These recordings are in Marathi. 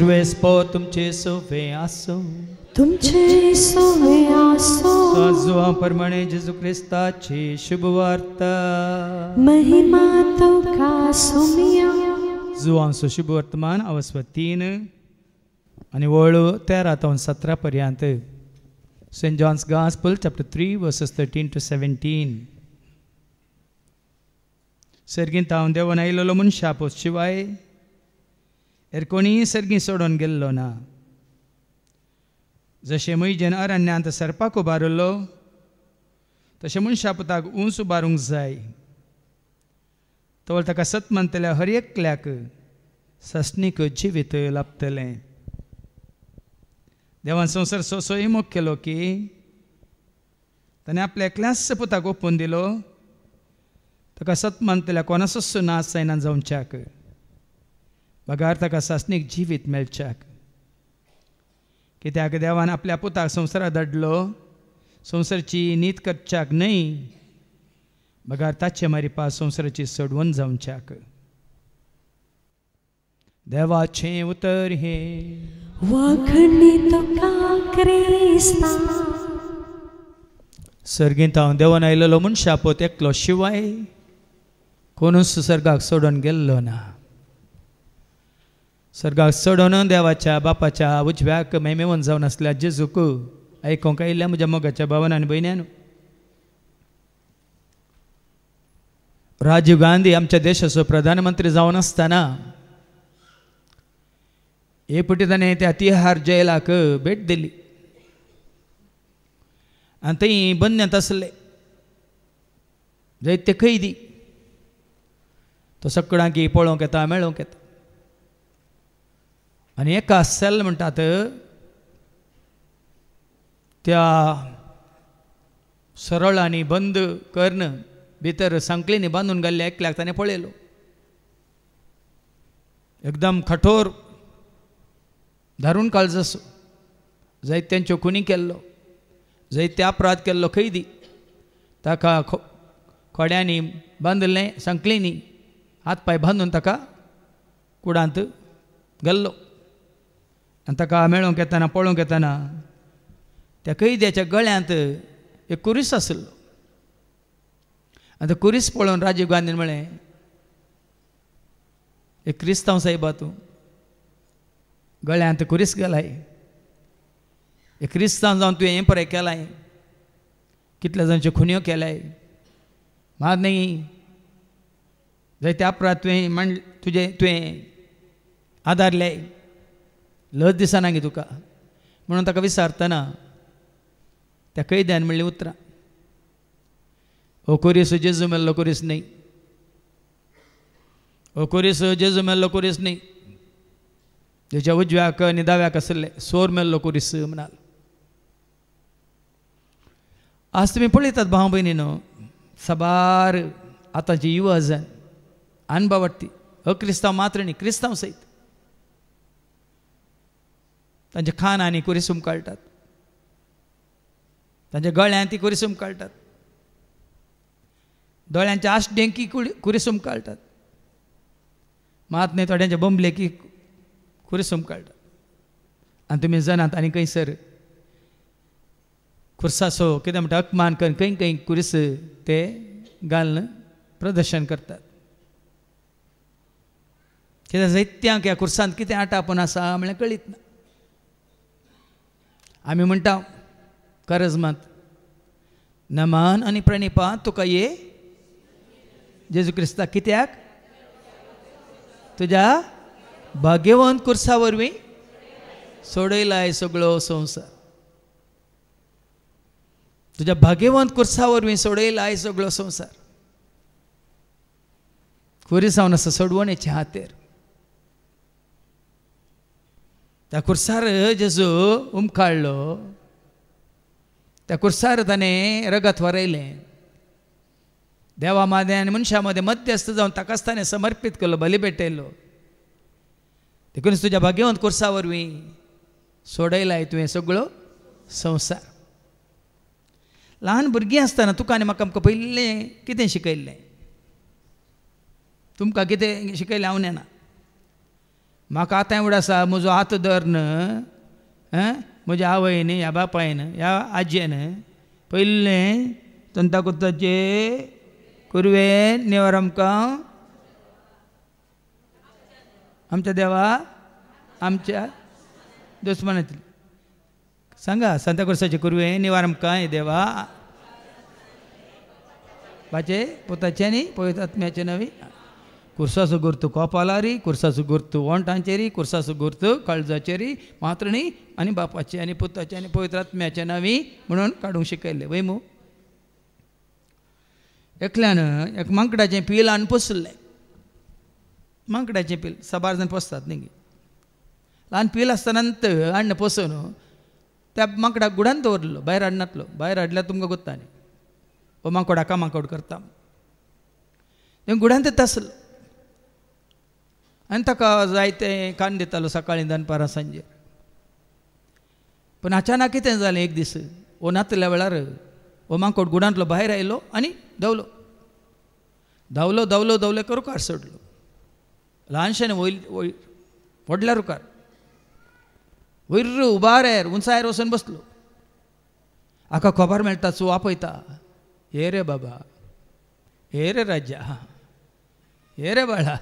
स्पो तुमचे सोवे आसो तुमचे सोवे आसो साजवा परमणे जेजू क्रिस्ताची शुभवार्ता महिमा का सुमिया सो शुभ वर्तमान अवस्व तीन आणि वळू तेरा तावन सतरा पर्यंत Saint John's gospel chapter three verses thirteen to seventeen सर्गीन तावन देवून आयिल्लो मनशा पोस शिवाय हेर कोणीय सर्गी सोडून गेल्लो ना जशें मैजेन अरण्यांत सरपाक उबारलो तशें मनशापुताक ऊंच उबारूंक जाय तवळ ताका सत मानतल्या हर एकल्याक सस्नीक जिवीत लाभतले देवान संसार सोसोय मोख केलो की ताणें आपल्या एकल्याच पुताक ओपून दिलो ताका सत मानतल्या कोणाचो नाच आसायना जावच्याक कसा सासनीक जिवीत मेळच्याक कित्याक देवान आपल्या पुताक संवसारात धडलो संसारची नीत करच्याक न्हय मारी मारिपा संवसाराची सोडवण जावच्याक देवाचे उतर हे सर्गीत हांव देवान आयलेलो म्हूण शापोत एकलो शिवाय कोणूच सर्गाक सोडून गेल्लो ना सर्गाक सोडून देवाच्या बापाच्या उजव्याक जाऊन जावन आसल्या जेजूक आयकोंक आयिल्ल्या म्हज्या मोगाच्या भावान आनी भयण्यान राजीव गांधी आमच्या देशाचो प्रधानमंत्री जावन आसतना हे पटी ताणें त्या तिहार जेलाक भेट दिली आनी थंय बंद आसले खंय कैदी तो सगळ्यांक पळोवंक येता मेळोवंक येता आणि एका सेल म्हणतात त्या सरळ आणि बंद कर्ण भीतर संकलीने बांधून गेले एकल्याक त्याने पळयलो एकदम कठोर धारून काळजसो जैत त्यांच्यो खुनी केल्लो जैत अपराध केल्लो कैदी ताका खो खोड्यांनी बांधले संकलीनी हात पाय बांदून ताका कुडांत गेल्लो आणि ताका मेळोंक येताना पळोवंक येताना त्या कैद्याच्या गळ्यांत एक कुरीस आसलो आनी तो कुरीस पळोवन राजीव गांधीन म्हळें एक क्रिस्तांव साहेबा तूं गळ्यांत कुरीस गेलाय एक क्रिस्तांव जावन तुवें हें केलाय कितल्या जाणच्यो खुन्यो केलाय मात न्ही जायते अपराध तुवें मांड तुजे तुवें आदारले लज दिसना गे तुका म्हणून ताका विचारतना ताकाय ध्यान म्हणलें उतरां ओकोरीस हो जेजू मेल्लो कोरीस न्ही ओकोरीस हो जेजू मेल्लो कोरीस न्ही तेज्या उजव्याक निदाव्याक आसले सोर मेल्लो कोरीस म्हणाल आज तुम्ही पळयतात भाव भयणी न्हू सबार आतांची युवा जण अनभा वाटती अक्रिस्तांव हो मात्र न्ही क्रिस्तांव सयत खान खानांनी कुरिसूम काळटात तांच्या गळ्यांत ती डोळ्यांच्या काळटात डेंकी आश्डेंकी कुरिसूम काळटात मात थोड्यांचे की कुरिसुम काळटात आनी तुमी जनात आनी खुर्सा खुर्सासो कितें म्हणतात अपमान कर खंय खंय कुरिस ते घालणं प्रदर्शन करतात किंवा जैत्यांक ह्या खुर्सांत कितें आटापण आसा म्हणजे कळीत ना आमी म्हणटा करजमात नमान आणि प्रणिपात तुका ये जेजू क्रिस्ता कित्याक तुज्या भाग्यवंत कुर्सा वरवीं सोडयलाय सगळो संसार तुझ्या भाग्यवंत कुर्सा वरवीं सोडयलाय सगळो संसार खुरी सावन आसा सोडवणेच्या हातेर त्या खुर्सार जेजो उमखाळलो त्या कुर्सार ताणें रगत वरयले देवामध्ये आणि मनशामध्ये मध्यस्थ जाऊन ताकाच ताणे समर्पित केलं बली पेटयलो देखूनच तुझ्या भाग्यवंत कुर्सा वरवीं सोडयला तुवें सगळो संसार ल्हान भुरगीं आसतना तुका आनी म्हाका आमकां पयलें कितें शिकयल्लें तुमकां कितें शिकयलें हांव नेना म्हाका आतां मजो आसा म्हजो हात धर आं म्हज्या आवयन ह्या बापायन ह्या आजयेन पयलें तंता कुत्ताचे कुरवें नेवर आमकां आमच्या देवा आमच्या दुस्मानातली सांगा संत कुर्साचे कुरवें निवार आमकां हे देवा बाचे पोताचे आनी आत्म्याचे नवी కుర్సాసు గుర్తు कोपालारी కుర్సాసు గుర్తు వంటాంచేరి కుర్सासु गुर्तु काळजाचेरी मात्रणी आणि बापाचे आणि पुताची आणि पवित्र आत्म्याचे नावी म्हणून काढू शिकले वैमू एकल्यान एक मांकडाचें पील आणि पोसले मांकडाचें पील साबार पोसतात न्ही ल्हान पील आसतना तर हाडण पोसून त्या मांकडा गुडान दवरलो बाहेर हाडनातलो बाहेर हाडल्यार तुमकां गोत्ता न्ही हो मांकोड हाका मांकोड करता गुडान तसलो ಅಂಥಕ जायते कान दितालो सकाळी दनपारां सांजे पण अचानक कितें जालें एक दिस दीस नातल्या वेळार ओमाकोट गुडांतलो बाहेर आयलो आणि धवलो धावलो दवलो धांवले का रुकार सोडलो लहानशाने वयर वयर व्हडल्या रुकार वयर उबार उंचायर वचून बसलो आका खोबार मेळटा चू आपयता हे रे बाबा हे रे राजा हे रे बाळा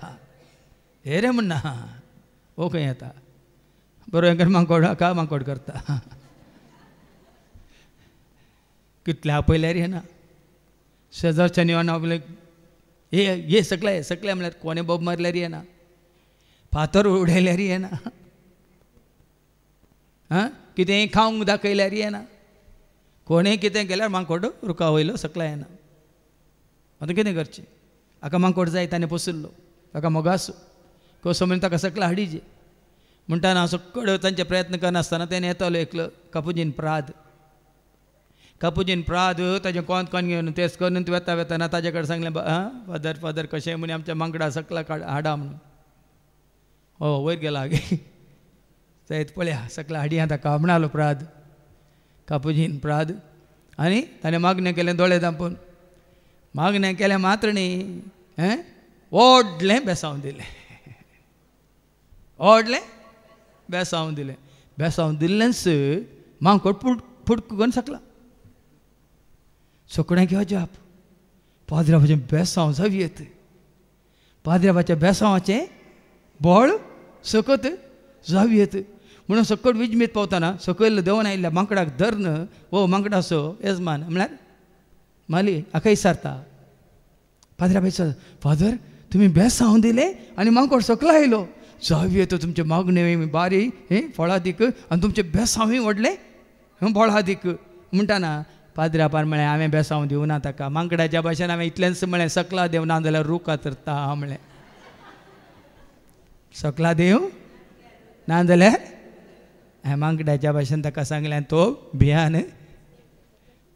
हे रे ఏరేమన్నా ఓకేత బరో వెంకట मांकोड का मांकोड करता कितले आपल्या रे ना शेजारच्या निवान आपले हे हे सकले सकले म्हणल्यार कोणे बॉब मारल्यार येना फातर उडयल्यार येना आं कितेंय खावंक रे येना कोणे कितें केल्यार मांकोड रुका वयलो सकला येना आतां कितें करचें हाका मांकोड जाय ताणें पसुल्लो ताका मोगासू कोसोमेरेन ताका सकला हाडिजे म्हणटाना असं कडो त्यांचे प्रयत्न करनासतना त्याने येतो एकलो कापुजीन प्राद कापुजीन प्राद त्याचे कोण कोण घेऊन तेच करून वेता वेताना ताजे सांगले सांगलें आं फादर फादर कशें म्हणून आमच्या मांगडा सकला काढ हाडा म्हणून हो वयर गेला आगे जायत पळया सकला हाडी ताका म्हणालो प्राद कापुजीन प्राद आणि ताणें मागणें केले दोळे दापून मागण्या केलें मात्र न्ही हें व्हडलें दिले ओढले बेसवून दिलं बेसवून दिलेस मांकोड फुड फुडकन सकला सकड्या घे जे आपद्रेबाजे बेसव जवयेत पाद्रेबाच्या बेसवचे बोळ सकत जवयेत म्हणून सकट विजमीत पवताना सकल दवन आय मांकडा धरण ओ मांकडा सो येजमान म्हणल्या माली हा काही विचारता फादर तुम्ही बेसवून दिले आणि मांकोड सकला हिलो सहावी येतो तुमचे मागणे बारी हे फळादीक आणि तुमचे बेसांवूय वडले फळादीक म्हणटाना पार म्हळें हांवें बेसांव दिवना ताका मांकडाच्या भाशेन हांवें इतलेंच म्हळें सकला देव ना जाल्यार रूख तरता हांव म्हळें सकला देव ना जाल्यार हांवें मांकड्याच्या भाशेन ताका सांगलें तो भियान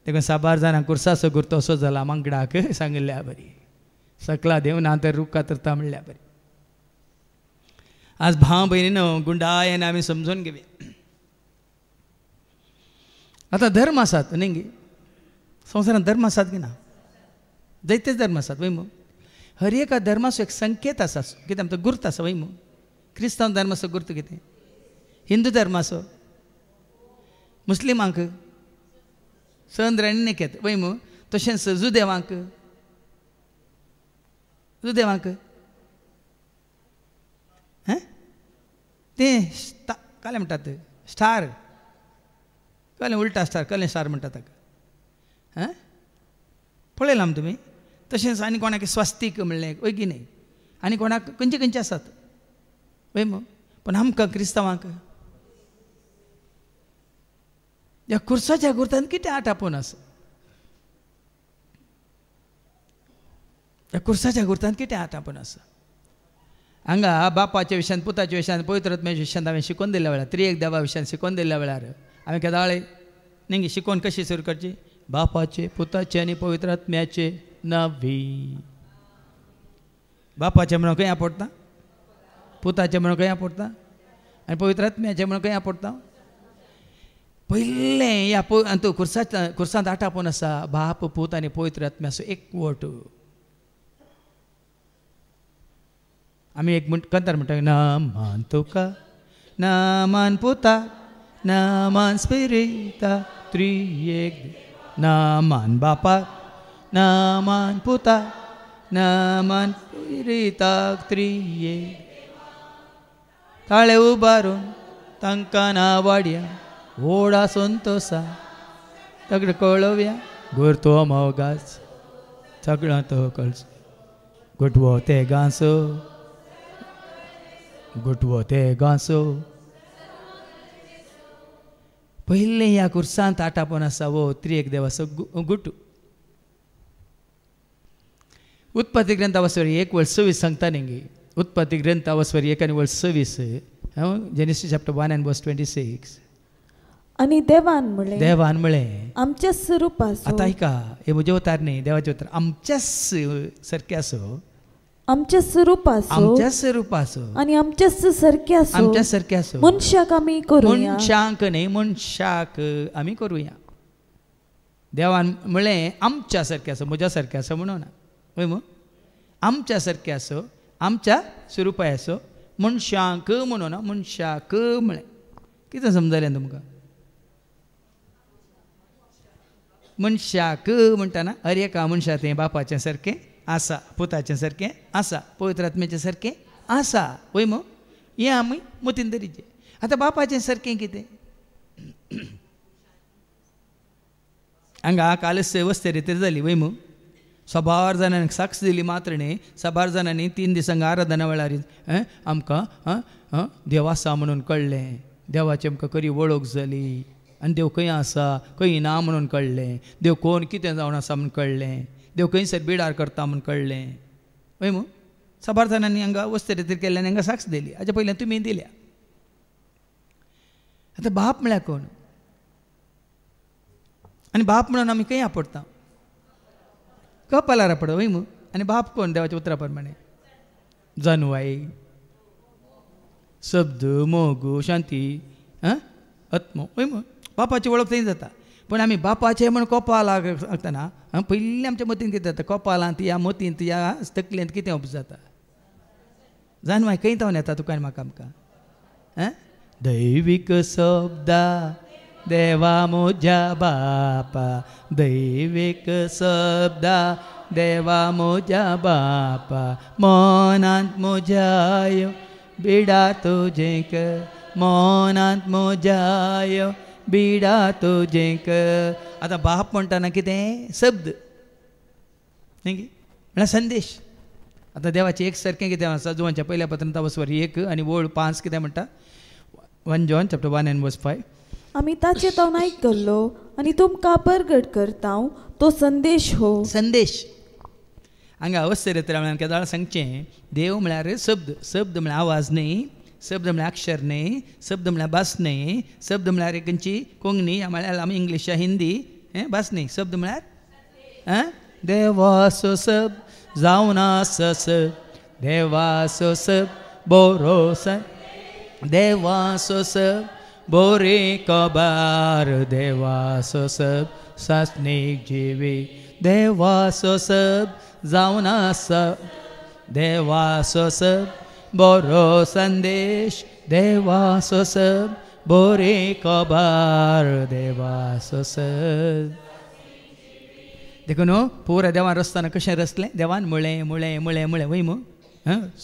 देखून साबार जाणां कुर्सा सगुर तसो जाला मांकडाक सांगिल्ल्या बरी सकला देव ना तर रूख तरता म्हणल्या बरी आज भाव भयणीनं गुंडाय आनी आमी समजून घेऊ आता धर्म आसात न्ही गे संवसारांत धर्म आसात की ना दैत्यच धर्म आसात वैम हर एका धर्माचो एक संकेत असा किती आमचो गुर्त आसा वैम ख्रिस्तान क्रिस्तांव गुर्त किती हिंदू धर्माचो मुस्लिमांक संद्रणिकेत वैम तशेंच जुदेवांक जुदेवांक ते स्टा काय म्हणतात स्टार कळले उलटा स्टार कळले स्टार म्हणतात हां पळयलां आम तुम्ही तसेच आणि कोणाक स्वास्तिक म्हणले वय की नाही आनी कोणाक खंचे खंचे असतात वय मग पण आमकां क्रिस्तांवांक या खुर्साच्या गुर्तान किती आट आपोवन या या खुर्साच्या गुर्तान किती आठ आपण आसा हांगा बापाच्या विशयान पुताच्या विशयान पवित्रत्म्याच्या विशयान हांवें शिकोवन दिल्ल्या वेळार त्रियेक देवा विशयान शिकोवन दिल्ल्या वेळार हांवें केदाळे निंगी शिकोवन कशी सुरू करची बापाचे पुताचे आनी पवित्रात्म्याचे नवी बापाचे म्हणून खंय आपडटा पुताचे म्हणून खंय आपडटा आनी पवित्रात्म्याचे म्हणून खंय आपडटा पयलें ह्या पो तूं खुर्सा खुर्सांत आटापून आसा बाप पूत आनी पवित्र आत्म्याचो एकवट आमी एक म्हण कंतर म्हणटा ना मान तुका ना मान पुता ना मान स्पिरिता त्री एक ना मान बापा ना मान पुता ना मान स्पिरिताक त्री एक ताळे उबारून तांकां ना वाडया ओडा संतोसा सगळे कळव्या गोर तो मोगाच सगळं तो कळस गुटवो ते गांसो गुटवो ते गांसो पहिले या खुर्सांत आटापण आसा वो एक देवाचो गुटू उत्पत्ती ग्रंथावसवर एक वळ सव्वीस सांगता न्ही उत्पत्ती ग्रंथावसवर एक आनी वर्स सव्वीस Genesis chapter one and verse twenty six आनी देवान म्हणले देवान म्हळें आमच्या स्वरूपास आता ऐका हे म्हणजे उतार न्ही देवाचे उतर आमच्याच सारखे असो आमच्या स्वरूप असो आमच्या स्वरूप असो आणि आमच्या सारखे असो आमच्या सारखे असो मनशाक आम्ही करूया मनशाक नाही मनशाक आम्ही करूया देवान म्हळें आमच्या सारखे असो म्हज्या सारखे असो म्हणून हय मू आमच्या सारखे असो आमच्या स्वरुपाय असो मनशाक म्हणून मनशाक म्हळें कितें समजलें तुमकां मनशाक म्हणटाना अरे का मनशा तें बापाचें सारकें आसा पुताच्या सारखे आसा पवित्र आत्म्याच्या सारखे आसा वय मग हे आम्ही मतिंदरीचे आता बापाचे सारखे किती हांगा कालस्य वस्ते रितीर झाली वय मग सबार जाणांनी साक्ष दिली मात्र न्ही सबार जाणांनी तीन दिसांक आराधना वेळार आमकां देव आसा म्हणून कळले देवाची आमकां खरी वळख जाली आनी देव खंय आसा खंय ना म्हणून कळले देव कोण कितें जावन आसा म्हणून कळलें देव खंयसर बिडार करता म्हण कळले वय मू साबार हांगा हांगा वस्त रेतीर केल्ल्यान हांगा साक्ष दिली हाज्या पयल्यान तुमी दिल्या आतां बाप म्हळ्यार कोण आनी बाप म्हणून आमी खंय आपडटा कपालार आपडो वय मू आनी बाप कोण देवाच्या उतरा प्रमाणे जनवाई शब्द मोग शांती आं आत्मो वय मू बापाची वळख थंय जाता पण आम्ही बापाचे म्हण कोपा लागतना हांव पयलीं आमच्या मतीन कितें जाता कोपालांत या ती या तकलेंत किती उप जाता जाण मागीर खंय धांवन येता तुका म्हाका आमकां दैवीक शब्दा देवा मोज्या बापा दैवीक शब्दा देवा मोज्या बापा मोनांत मोजायो बिडा तुजें क मनांत मोजायो बिडा तो जेक आता बाप म्हणटाना कितें शब्द न्ही म्हळ्यार संदेश आता देवाचे एक सारकें कितें आसा जुवांच्या पयल्या पत्रांत वसवर एक आणि वळ पांच कितें म्हणता one John chapter one and verse five आमी ताचे तो नायक करलो आनी तुमकां परगट करता तो संदेश हो संदेश हांगा अवस्थे रेत्रा म्हळ्यार केदाळ सांगचें देव म्हळ्यार शब्द शब्द म्हळ्यार आवाज न्ही शब्द म्हळ्यार ने शब्द म्हळ्यार भासणे शब्द म्हळ्यार खंयची कोंकणी म्हळ्यार आमी इंग्लीश हिंदी हें भासणे शब्द म्हळ्यार आं देवासो सब जावन सस देवा देवासो सब बोरो स देवासो सब बोरे कबार देवासो सब सासनीक जिवी देवासो सब जावन आसा देवासो सब बरो संदेश देवा सोस बोरे कबार देवा देखो देखून पुरा देवान रचताना कशें रचलें देवान मुळे मुळे मुळे मुळे वय मू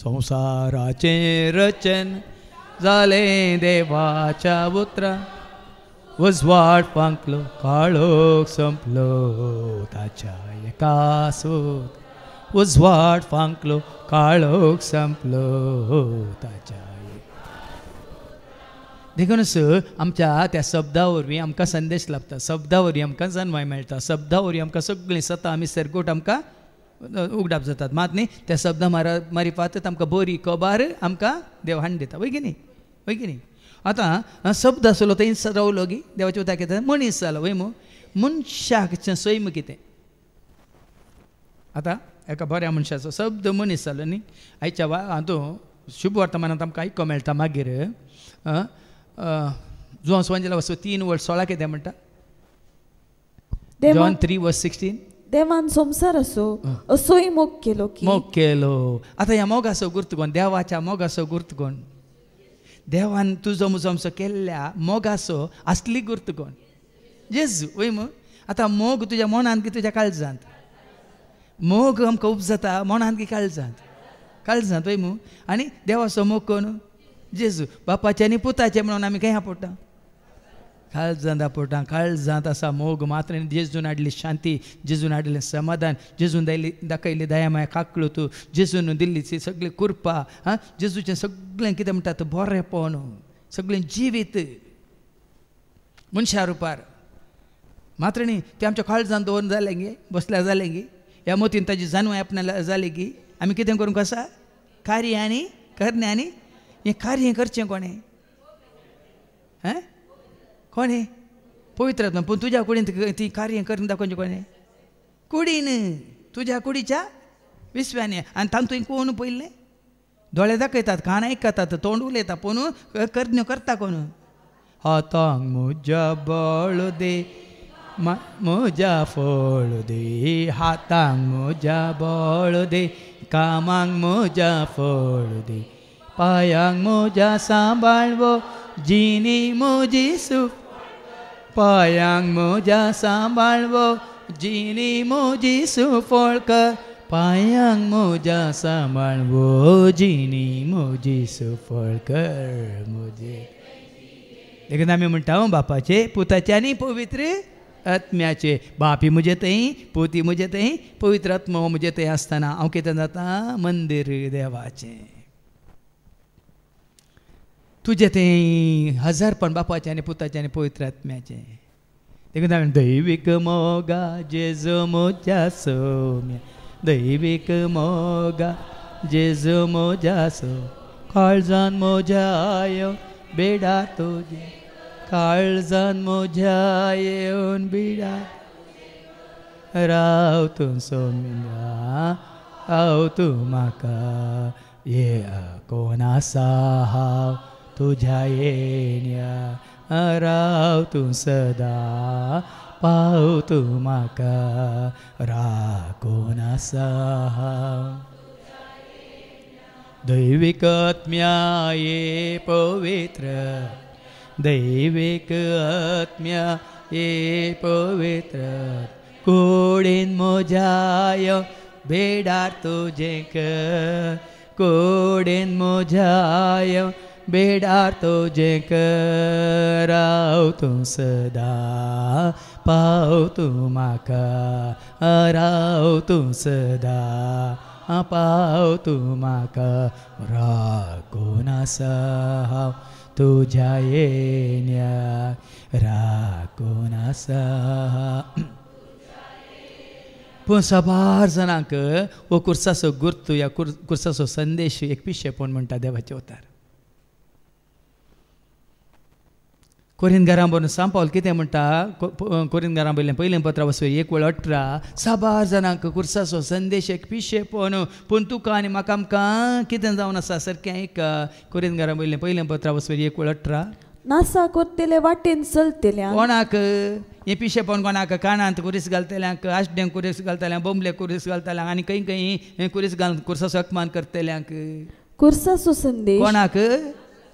संसाराचे रचन जाले देवाच्या उतरा उजवाड फांकलो काळोख संपलो ताच्या एका उजवाड फांकलो काळोख संपलो ताच्या देखून आमच्या त्या शब्दा वरवीं आमकां संदेश लाभता शब्दा वरवीं आमकां जन्माय मेळटा शब्दा आमकां सगळीं सतां आमी सरकोट आमकां उगडाप जातात मात न्ही त्या शब्दा मारा मारी पातत आमकां बरी कबार आमकां देव हाण दिता वय की न्ही वय की न्ही आतां शब्द आसलो थंय रावलो गी देवाचे उदक येता मनीस जालो वय मो मनशाकचें सैम कितें आतां एका बऱ्या मनशाचो सब्द मनीस जालो न्ही आयच्या वा हातूं शुभ वर्तमानांत आमकां आयको मेळटा मागीर जुवां सुवांजेला वसो तीन वर्ड सोळा कितें म्हणटा जॉन थ्री वर्स सिक्स्टीन देवान संसार असो असोय मोग केलो की मोग केलो आतां ह्या मोगासो गुर्त कोण देवाच्या मोगासो गुर्त कोण देवान तुजो म्हजो आमचो केल्ल्या मोगासो असली गुर्त कोण जेजू वय मग आतां मोग तुज्या मनान की तुज्या काळजांत मोग आमकां जाता म्हणोन की काळजांत काळजांत पळय मू आनी देवाचो मोग कोण जेजू बापाच्यानी आनी पुताचें म्हणून आमी खंय आपोडटा काळजांत आपोडटा काळजांत आसा मोग मात्र जेजून हाडली शांती जेजून हाडलें समाधान जेजून दायली दाखयली दया माय काकळू तूं जेजून दिल्ली सगळी कुर्पा हां जेजूचें सगळें कितें तूं बोरें पोवन सगळें जिवीत मनशा रुपार मात्र न्ही तें आमच्या काळजांत दवरून जालें गे बसल्या जालें गी या मोतीन त्याची जाणवाय आपणाला जाली की आम्ही कितें करूंक कसा कार्य आनी करणे आनी हे कार्य करचें कोणें हैं कोणें पवित्र पण पूण तुज्या कुडीन ती कार्य करून दाखोवचें कोणें कुडीन तुज्या कुडीच्या विश्वानी आनी तां तुवें कोण पहिले दोळे दाखयतात कान आयकतात तोंड उलयता पूण करण्यो करता कोण हातांक म्हज्या बळ दे मुजा फोळ दे हातांग मुजा बळू दे कामांग मुजा फोडू दे पायांग मोजा सांबाळवो जिनी मोजी सु पायांग मोजा सांबाळवो जिनी मोजी कर पायांग मोजा सांबाळवो जिनी सुफळ कर मोजे देखील आम्ही म्हणटा बापाचे पुताचे आनी पवित्र आत्म्याचे चे बापी मुझे तई पोती मुझे तई पवित्र आत्मा मुझे तई आसतना हांव कितें जाता मंदीर देवाचें तुजें तें हजारपण बापाचें आनी पुताचें आनी पवित्र आत्म्याचें देखून हांवें दैवीक मोगा जेजो मोजा सोम्या दैवीक मोगा जेजो मोजा सो काळजान मोजा आयो बेडा तुजे काळजान मोज्या येऊन बिडा राव तू सोमिना हाव तू म्हाका ये कोण आसा हाव तुझ्या येण्या राव तू सदा पाव तू माका रा कोनासा आसा हाव दैविकत्म्या ये पवित्र दैवेक आत्म्या ए पवित्र कोडेन मोजाय बेडा तुझे कर कोडेन मोझाय बेडा तुझे कर राव सदा पावतु माका रावतु सदा अपाव माका मका रा तुझ्या येण्या राकोनासा पूण सबार जाणांक हो कुर्साचो गुर्तू या कुर्साचो संदेश एकवीसशे पूण म्हणटा देवाचे उतार कोरीन घरां बरोवन पावल कितें म्हणटा कोरीन घरां वयलें पयलें पत्र वचूं एक वेळ अठरा साबार जाणांक कुर्साचो संदेश एक पिशे पोन पूण तुका आनी म्हाका आमकां कितें जावन आसा सारकें एक कोरीन घरां वयलें पयलें पत्र वचूं एक वेळ अठरा नासा कोरतेले वाटेन चलतल्या कोणाक हे पिशे कोणाक कानांत कुरीस घालतल्यांक आश्डें कुरीस घालतल्यांक बोंबले कुरीस घालतल्यांक आनी खंय खंय कुरीस घालून कुर्साचो अपमान करतल्यांक कुर्साचो संदेश कोणाक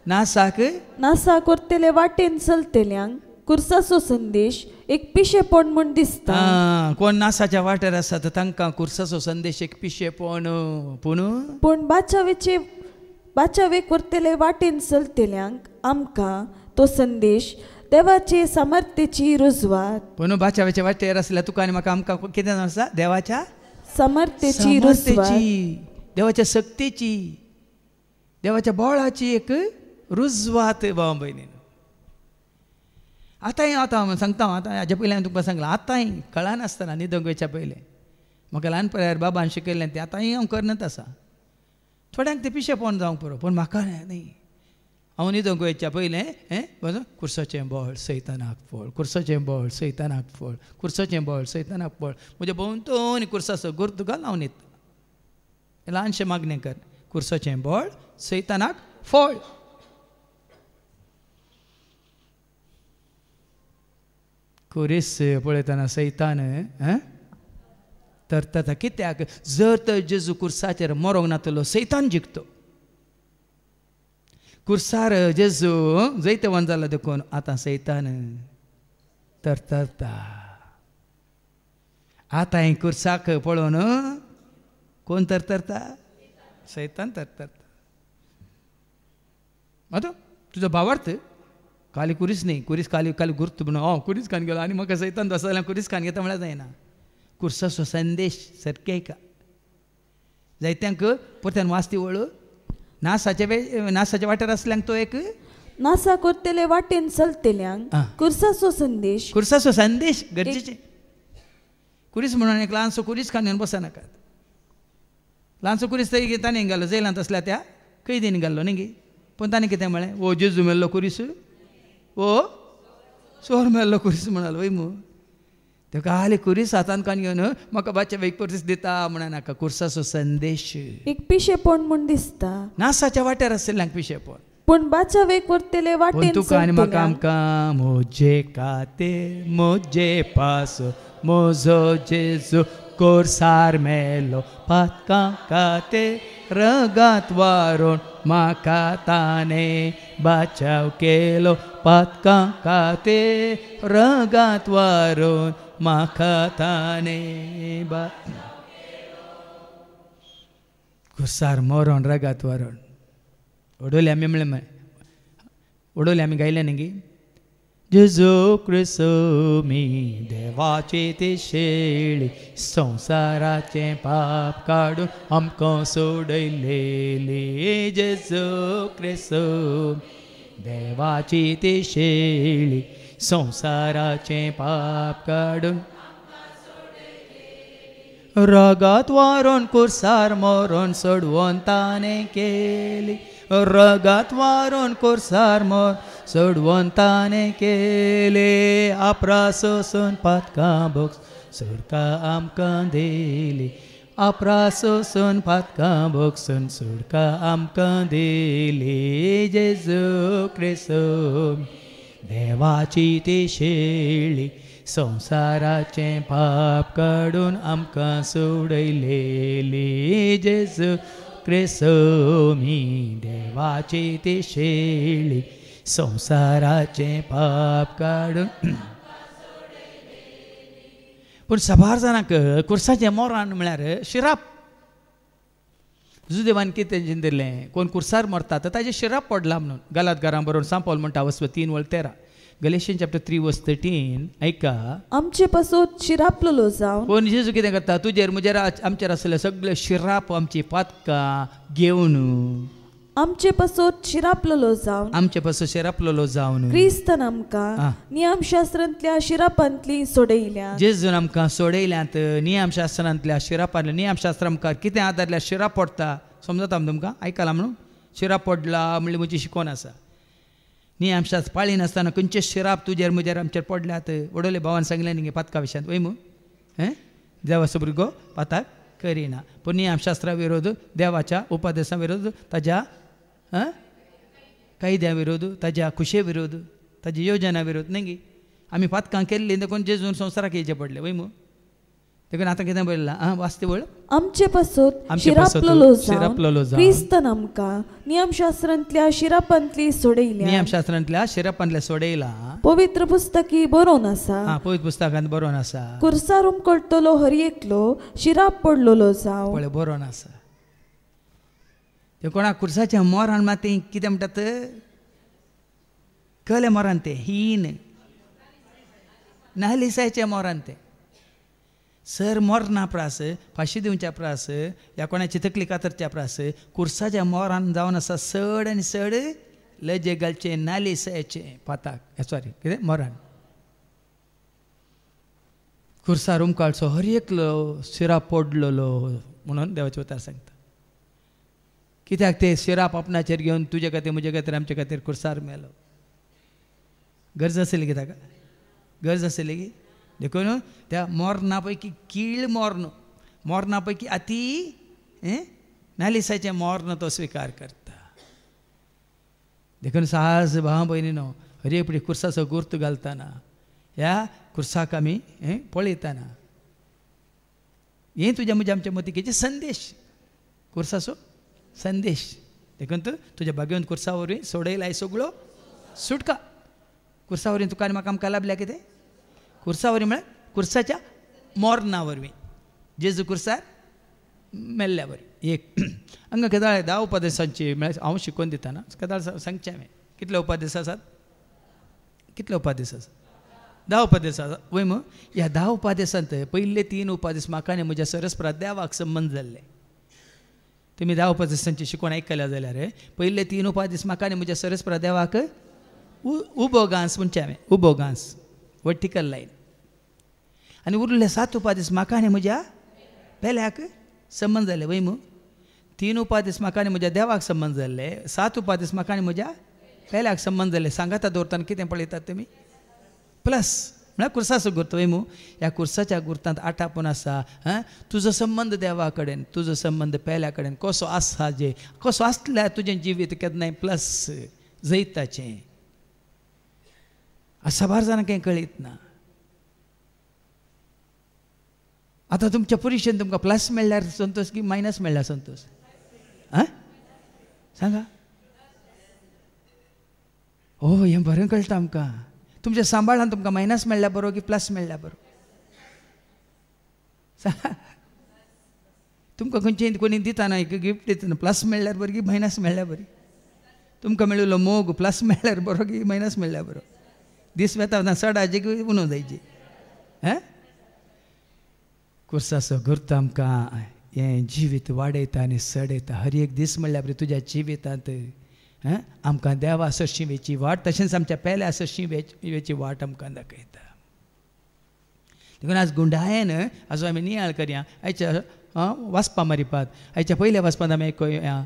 नासाक नासा कोरतेले वाटेन चलतेल्यांक कुर्साचो संदेश एक पिशेपण म्हूण दिसता कोण नासाच्या वाटेर आसात तांकां कुर्साचो संदेश एक पिशेपण पूण पूण बाचावेचे बाचावे कोरतेले वाटेन चलतेल्यांक आमकां तो संदेश देवाचे सामर्थ्याची रुजवात पूण बाचावेचे वाटेर आसल्या तुका आनी म्हाका आमकां कितें आसा देवाच्या सामर्थ्याची रुजवात देवाच्या सक्तेची देवाच्या बोळाची एक रुजवा ते भावा भयणीनं आतांय आतां सांगता हांव आतां हाज्या पयलीं हांवें सांगलां आतांय कळनासतना न्हिदोंक वेच्या पयलें म्हाका ल्हानपणार बाबान शिकयलें तें आतांय हांव करनत आसा थोड्यांक तें पिशें पोवन जावंक पुरो पूण म्हाका न्ही हांव न्हिदोंक वेच्या पयलें हें वचून कुर्सोचें बोळ सैतानाक फळ कुर्सोचें बळ सैतानाक फळ कुर्सोचें बळ सैतानाक फळ म्हज्या भोंवतोन कुर्साचो गुर तुका लावन न्हिदता ल्हानशें मागणें कर कुर्सोचें बळ सैतानाक फळ खुस पळयताना सैतान ह तरता कित्याक जर तर जेजू कुर्साचेर मरोंक ना तो सैतान जिखतो कुर्सार जेजू वन जाला देखून आतां सैतान तरता आतां हे कुर्साक पळोवन कोण तरता सैतान तर तुजो भावार्थ काली कुरीस न्ही कुरीस काली काली गुर्त म्हणून हो कुरीस खान गेलो आनी म्हाका सैतान तसो जाल्यार कुरीस खान घेता म्हळ्यार जायना कुर्साचो संदेश का जायत्यांक परत्यान वाचती वळू नासाचे नासाच्या वाठार असल्यांक तो एक नासा कोरतेले वाटेन चलतल्यांक कुर्साचो संदेश कुर्साचो संदेश गरजेचे कुरीस म्हणून एक ल्हानसो कुरीस खान घेवन बसनाकात ल्हानसो कुरीस तरी घेता हिंग घालो जेलांत असल्या त्या कैदीन घाल्लो न्ही पूण ताणें कितें म्हळें ओ जेजू मेल्लो कुरीस ओ मेल्लो वय मू ते ಮಣಲ್ ಒಯ್ಮು सातान कान ಸತಾನ್ म्हाका ಮಕ್ಕ ಬಾಚೆ ವೈಕ್ दिता ದಿತಾ ಅಕ್ಕ ಕುರ್ಸಾಸು संदेश एक पिशेपण पण दिसता नासाच्या वाट्यार आसलेल्यांक पिशेपण पण पूण बाचा वेग वरतेले वाटेन तुका आनी म्हाका आमकां मोजे काते मोजे पास मोजो जेजू कोरसार मेलो पातका काते रगात वारोन म्हाका ताने बाचाव केलो पातकांकाते रगात वारून माखाताने बा घुसार मोरोण रगात वारोण ओडोले आमी म्हणले ओडोले आमी गायले न्ही गी जेजू क्रिसमी देवाचे ते शेळी संसाराचे पाप काडून आमकां सोडयलेले जेजू क्रिसमी देवाची ती शेळी संसाराचे पाप काढून रगत वारून कुर्सार मरून सोडवून ताने केली रगत वारून कुर्सार मोर सोडवून ताने केले आपरा सोसून पातका बोक्स सुरका आमकां दिली अपरा सुन पत्ककं भोगसन् सोडका जेज क्रेसो देव ते शे संसाराचे पाप काडुकं सोडयले ले जेज क्रेसोमी देव ती शे संसाराचे पाप काड पूण சபார்சனாக்கு कुर्साचें मोरान म्हळ्यार शिराप कितें तेंच्यान दिल्लें कोण कुर्सार मरता तर ताजें शिराप पडला म्हणून गलात घरां बरोवन सांपोल म्हणटा वस्व तीन वळ तेरा Galatians chapter three verse thirteen आयका आमचे पासून शिरापलेलो जावं कोण जेजू कितें करता तुजेर म्हजेर आमचेर आसले सगळे शिराप आमची पातकां घेवन आमचे पसो शिरापलो जावन आमचे पसो शिरापलो जावन क्रिस्त आमकां नियम शिरापांतली सोडयल्या जेजून आमकां सोडयल्यात नियम शास्त्रांतल्या शिरापांतल्या नियम शास्त्र कितें आदारल्या शिरा पडटा समजता तुमकां आयकलां म्हणून शिरा पडला म्हणल्यार म्हजी शिकोन आसा नियम पाळी नासतना खंयचे शिराप तुजेर म्हजेर आमचेर पडल्यात वडोले भावान सांगलें न्ही पातका विशयांत वय मू हे देवाचो भुरगो पाताक करिना पूण नियमशास्त्रा विरोध देवाच्या उपदेशा विरोध ताज्या हां विरोध ताज्या खुशे विरोध ताजी योजना विरोध नाही आमी पातकां केल्ली देखून जेजून संवसाराक येचे पडलें वय मग देखून आता कितें बोलला आं वाचते वळ आमचे पासून शिरापलोलो शिरापलोलो क्रिस्तन आमकां नियमशास्त्रांतल्या शिरापांतली सोडयल्या नियमशास्त्रांतल्या शिरापांतल्या सोडयला पवित्र पुस्तकी बरोवन आसा पवित्र पुस्तकांत बरोवन आसा कुर्सारूम उमकळटलो हर एकलो शिराप पडलो जावं बरोवन आसा ते कोणाक खुर्साच्या मोरण हाण मात तें कितें म्हणटात मोरान तें हीन नालिसायच्या मोरान तें सर ना प्रास फाशी दिवच्या प्रास या कोणाची तकली कातरच्या प्रास कुर्साच्या मोरान जावन आसा सड आनी सड लजे घालचे नालिसायचे पाताक सॉरी कितें मोरान खुर्सार सो हर एकलो शिरा पडलो म्हणून देवाचे उतार सांगता कित्याक ते शिराप आपणाचेर घेवन तुजे खातीर म्हजे खातीर आमचे खातीर खुर्सार मेलो गरज आसली की ताका गरज आसली की देखून त्या मोरणा पैकी कीळ मोर्ण मोरणा पैकी अति नालिसाचे मोर्न तो स्विकार करता देखून साहस भाव न्हू हरी फुडें कुर्साचो घालताना या ह्या खुर्साक आमी हें हे हें तुज्या म्हज्या आमच्या मतिकेचे संदेश कुर्साचो संदेश देखून तूं तुज्या बागेवन कुर्सावरून वरवीं आहे सगळं सुटका कुर्सावरून तू तुका आनी म्हाका आमकां किती कितें कुर्सा कुर्साच्या मोर्ना जेजू कुर्सा मेल्ल्यावर एक अंग कदाळ दहा उपादेशांची म्हळ्यार हांव शिकोवन दिताना कदाळ सांगचें हांवें कितले उपादेश आसात कितले उपादेश आसात धा उपादेश आसा वय मग ह्या दहा उपादेशांत पयले तीन उपादेश म्हाका आनी म्हज्या सरस संबंध संबंद तुमी धा उपादिसांची शिकवण आयकल्या जाल्यार पहिले तीन उपाधीस म्हाका आनी म्हज्या सरस्पर देवाक उ उभो गांस म्हणचे हांवें उबो गांस वर्टिकल लायन आनी उरले सात उपाधीस म्हाका आनी म्हज्या पेल्याक संबंद जाले वैमु तीन उपाधीस म्हाका म्हणजे आनी म्हज्या देवाक संबंद जाल्ले सात उपाधीस म्हाका आनी म्हज्या पेल्याक संबंद जाले सांगाता दवरतना कितें पळयतात तुमी प्लस म्हणजे कुर्सा गुर्त वेमू ह्या कुर्साच्या गुर्तांत आठापून असा हां तुजो संबंध देवा कडेन संबंध पेल्या कडेन कसो आसा जे कसो आसल्या तुजें जिवीत केन्नाय प्लस जैताचे आज साबार जाणां काही कळीत ना आतां तुमच्या परिशेन तुमकां प्लस मेळ्ळ्यार संतोष की मायनस मेळ्ळ्यार संतोष आं सांगा हो हें बरें कळटा आमकां तुमच्या सांबाळान तुमकां मायनस मेळ्ळ्या बरो की प्लस मेळ्ळ्या बरो तुमकां खंयचे कोणी दिताना एक गिफ्ट ना प्लस मेळ्ळ्यार बरं की मायनस मेळ्ळ्या बरी तुमकां मेळिल्लो मोग प्लस मेळ्ळ्यार बरो की मायनस मेळ्ळ्या बरो दीस वेता ना हाजे की उणो जायचे हैं कुर्साचो गुर्त आमकां हें जिवीत वाडयता आनी सडयता हर एक दीस म्हणल्यार तुज्या जिवितांत आमकां देवा सशिमेची वेची वाट तशेंच आमच्या पेल्या सशिमेची वेच वेची वाट आमकां दाखयता देखून आज गुंडायेन आजो आमी नियाळ करया आयच्या वाचपा मारिपात आयच्या पयल्या वाचपांत आमी कळया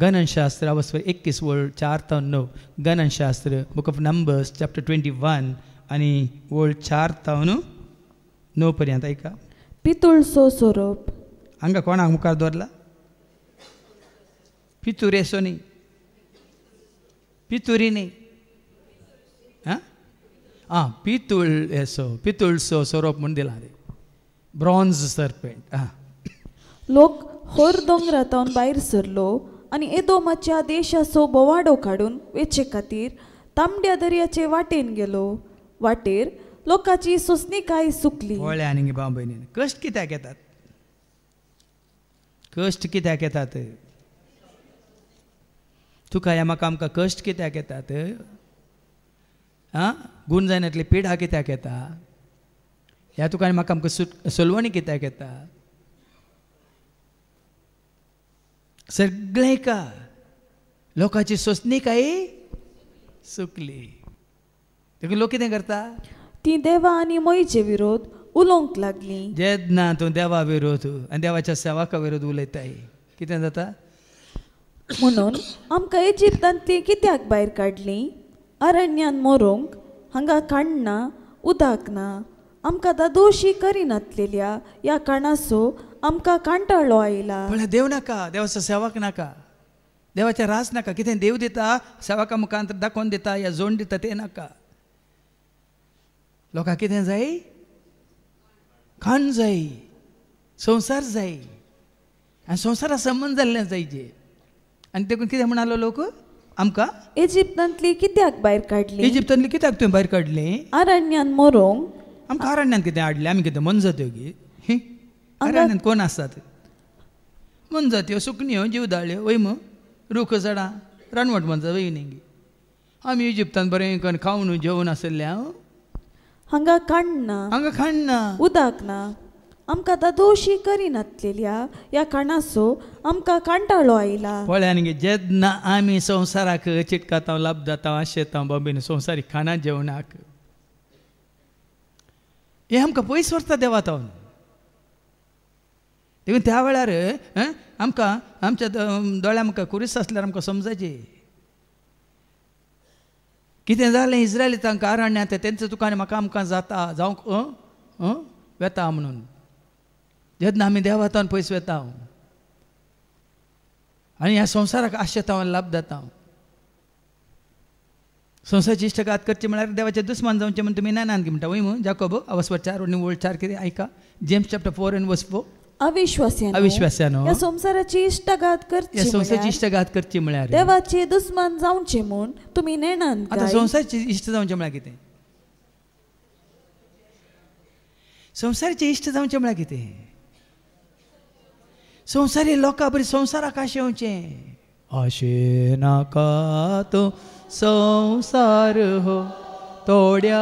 गणनशास्त्र वस्प एकवीस वर्ड चार तावन णव गणनशास्त्र book of Numbers chapter twenty one आनी वर्ड चार तावन णव पर्यंत ऐका पितूळ सो सोरोप हांगा कोणाक मुखार दवरला पितूर येसो न्ही पितुरी हां आ, पितुळ येसो पितुळ सो सोरोप म्हणून दिला रे ब्रॉन्ज सरपेंट आ लोक होर दोंगरांतून भायर सरलो आनी एदोमाच्या देशाचो बोवाडो काडून वेचे खातीर तांबड्या दर्याचे वाटेन गेलो वाटेर लोकांची सोसणीकाय सुकली वळ्या आनी बाबा भयणीन कश्ट कित्याक येतात कश्ट कित्याक येतात तुका आमकां कश्ट कित्याक येतात आं गूण जायनातली पिडा कित्याक येता ह्या तुका म्हाका आमकां सुट सोलवणी कित्याक येता सगळें का लोकांची सोसणी काय सुकली तुका लोक कितें करता ती देवा आनी मोईचे विरोध उलोवंक लागली जेदना तूं देवा विरोध आनी देवाच्या सेवाका विरोध उलयताय कितें जाता म्हणून आमकां इजिप्तांतली कित्याक भायर काडली अरण्यान मोरूंक हांगा ना उदक ना आमकां आतां दोशी करिनातलेल्या ह्या काणासो आमकां कांटाळो आयला पण देव नाका देवाचो सेवाक नाका देवाचे रास नाका कितें देव दिता सेवाका मुखांत दाखोवन दिता या जोण दिता तें नाका लोकांक कितें जाय खाण जाय संवसार जाय आनी संवसारा संबंद जाल्लें जाय जे आणि ते कितें म्हणालो लोक आमकां इजिप्तांतली कित्याक भायर काडली इजिप्तांतली कित्याक तुम्ही बाहेर काडली अरण्यान मोरोंग आमकां अरण्यान कितें हाडलें आमी कितें मनजात्यो गी अरण्यात कोण सुकणी हो सुकण्यो हो, वय वैम हो. रूख झाडां रानवट मनजां वयनेगी आमी इजिप्तान बरें करून खावन जेवण आशिल्ले हांव हो. हांगा ना हांगा खाण ना उदक ना आमकां दोशी नातलेल्या ह्या कारणासो आमकां कांटाळो आयला पळ्यान गे जेन्ना आमी संवसाराक चिटकाता लाभ जाता शेतां बाबीन संवसारीक खाणा जेवणाक हे आमकां पयस व्हरता देवा तावन देखून त्या वेळार आमकां आमच्या दोळ्या मुखार कुरीस आसल्यार आमकां समजायची कितें जालें इस्रायली तांकां आरण्या तेंचो तुका आनी म्हाका आमकां जाता जावंक वेता म्हणून जेन्ना आमी देवा तावन पयस वेता आनी ह्या संवसाराक आशे लाभ जाता हांव संवसाराची इश्ट घात करची म्हळ्यार देवाचे दुस्मान जावचे म्हण तुमी ज्ञानान म्हणटा वय म्हणून जाकोबो अवस्वचार चार निवळ कितें आयका जेम्स चॅप्टर फोर एन वसपो अविश्वासी अविश्वास्यान या संवसाराची इश्टघात करची या इश्टघात करची म्हळ्यार देवाचे दुस्मान जावचे म्हूण तुमी नेणान आतां संवसाराची इश्ट जावचे म्हळ्यार कितें संसाराचे इश्ट जावचे म्हळ्यार कितें సంసారి లోకాబరి సంసార కాశంచే आशे नाका तो संसार हो तोड्या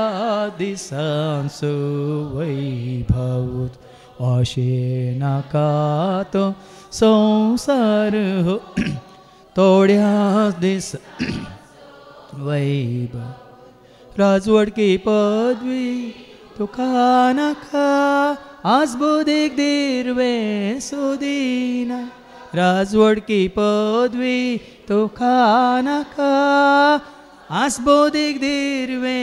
दिसांसो वैभव आशे नाका तो संसार हो तोड्या दिस वैभव राजवडकी पदवी तुका नाका आजबोदीक दिर्वे सोदिना राजवड की पदवी तो खानाका आसबोदीक दिर्वे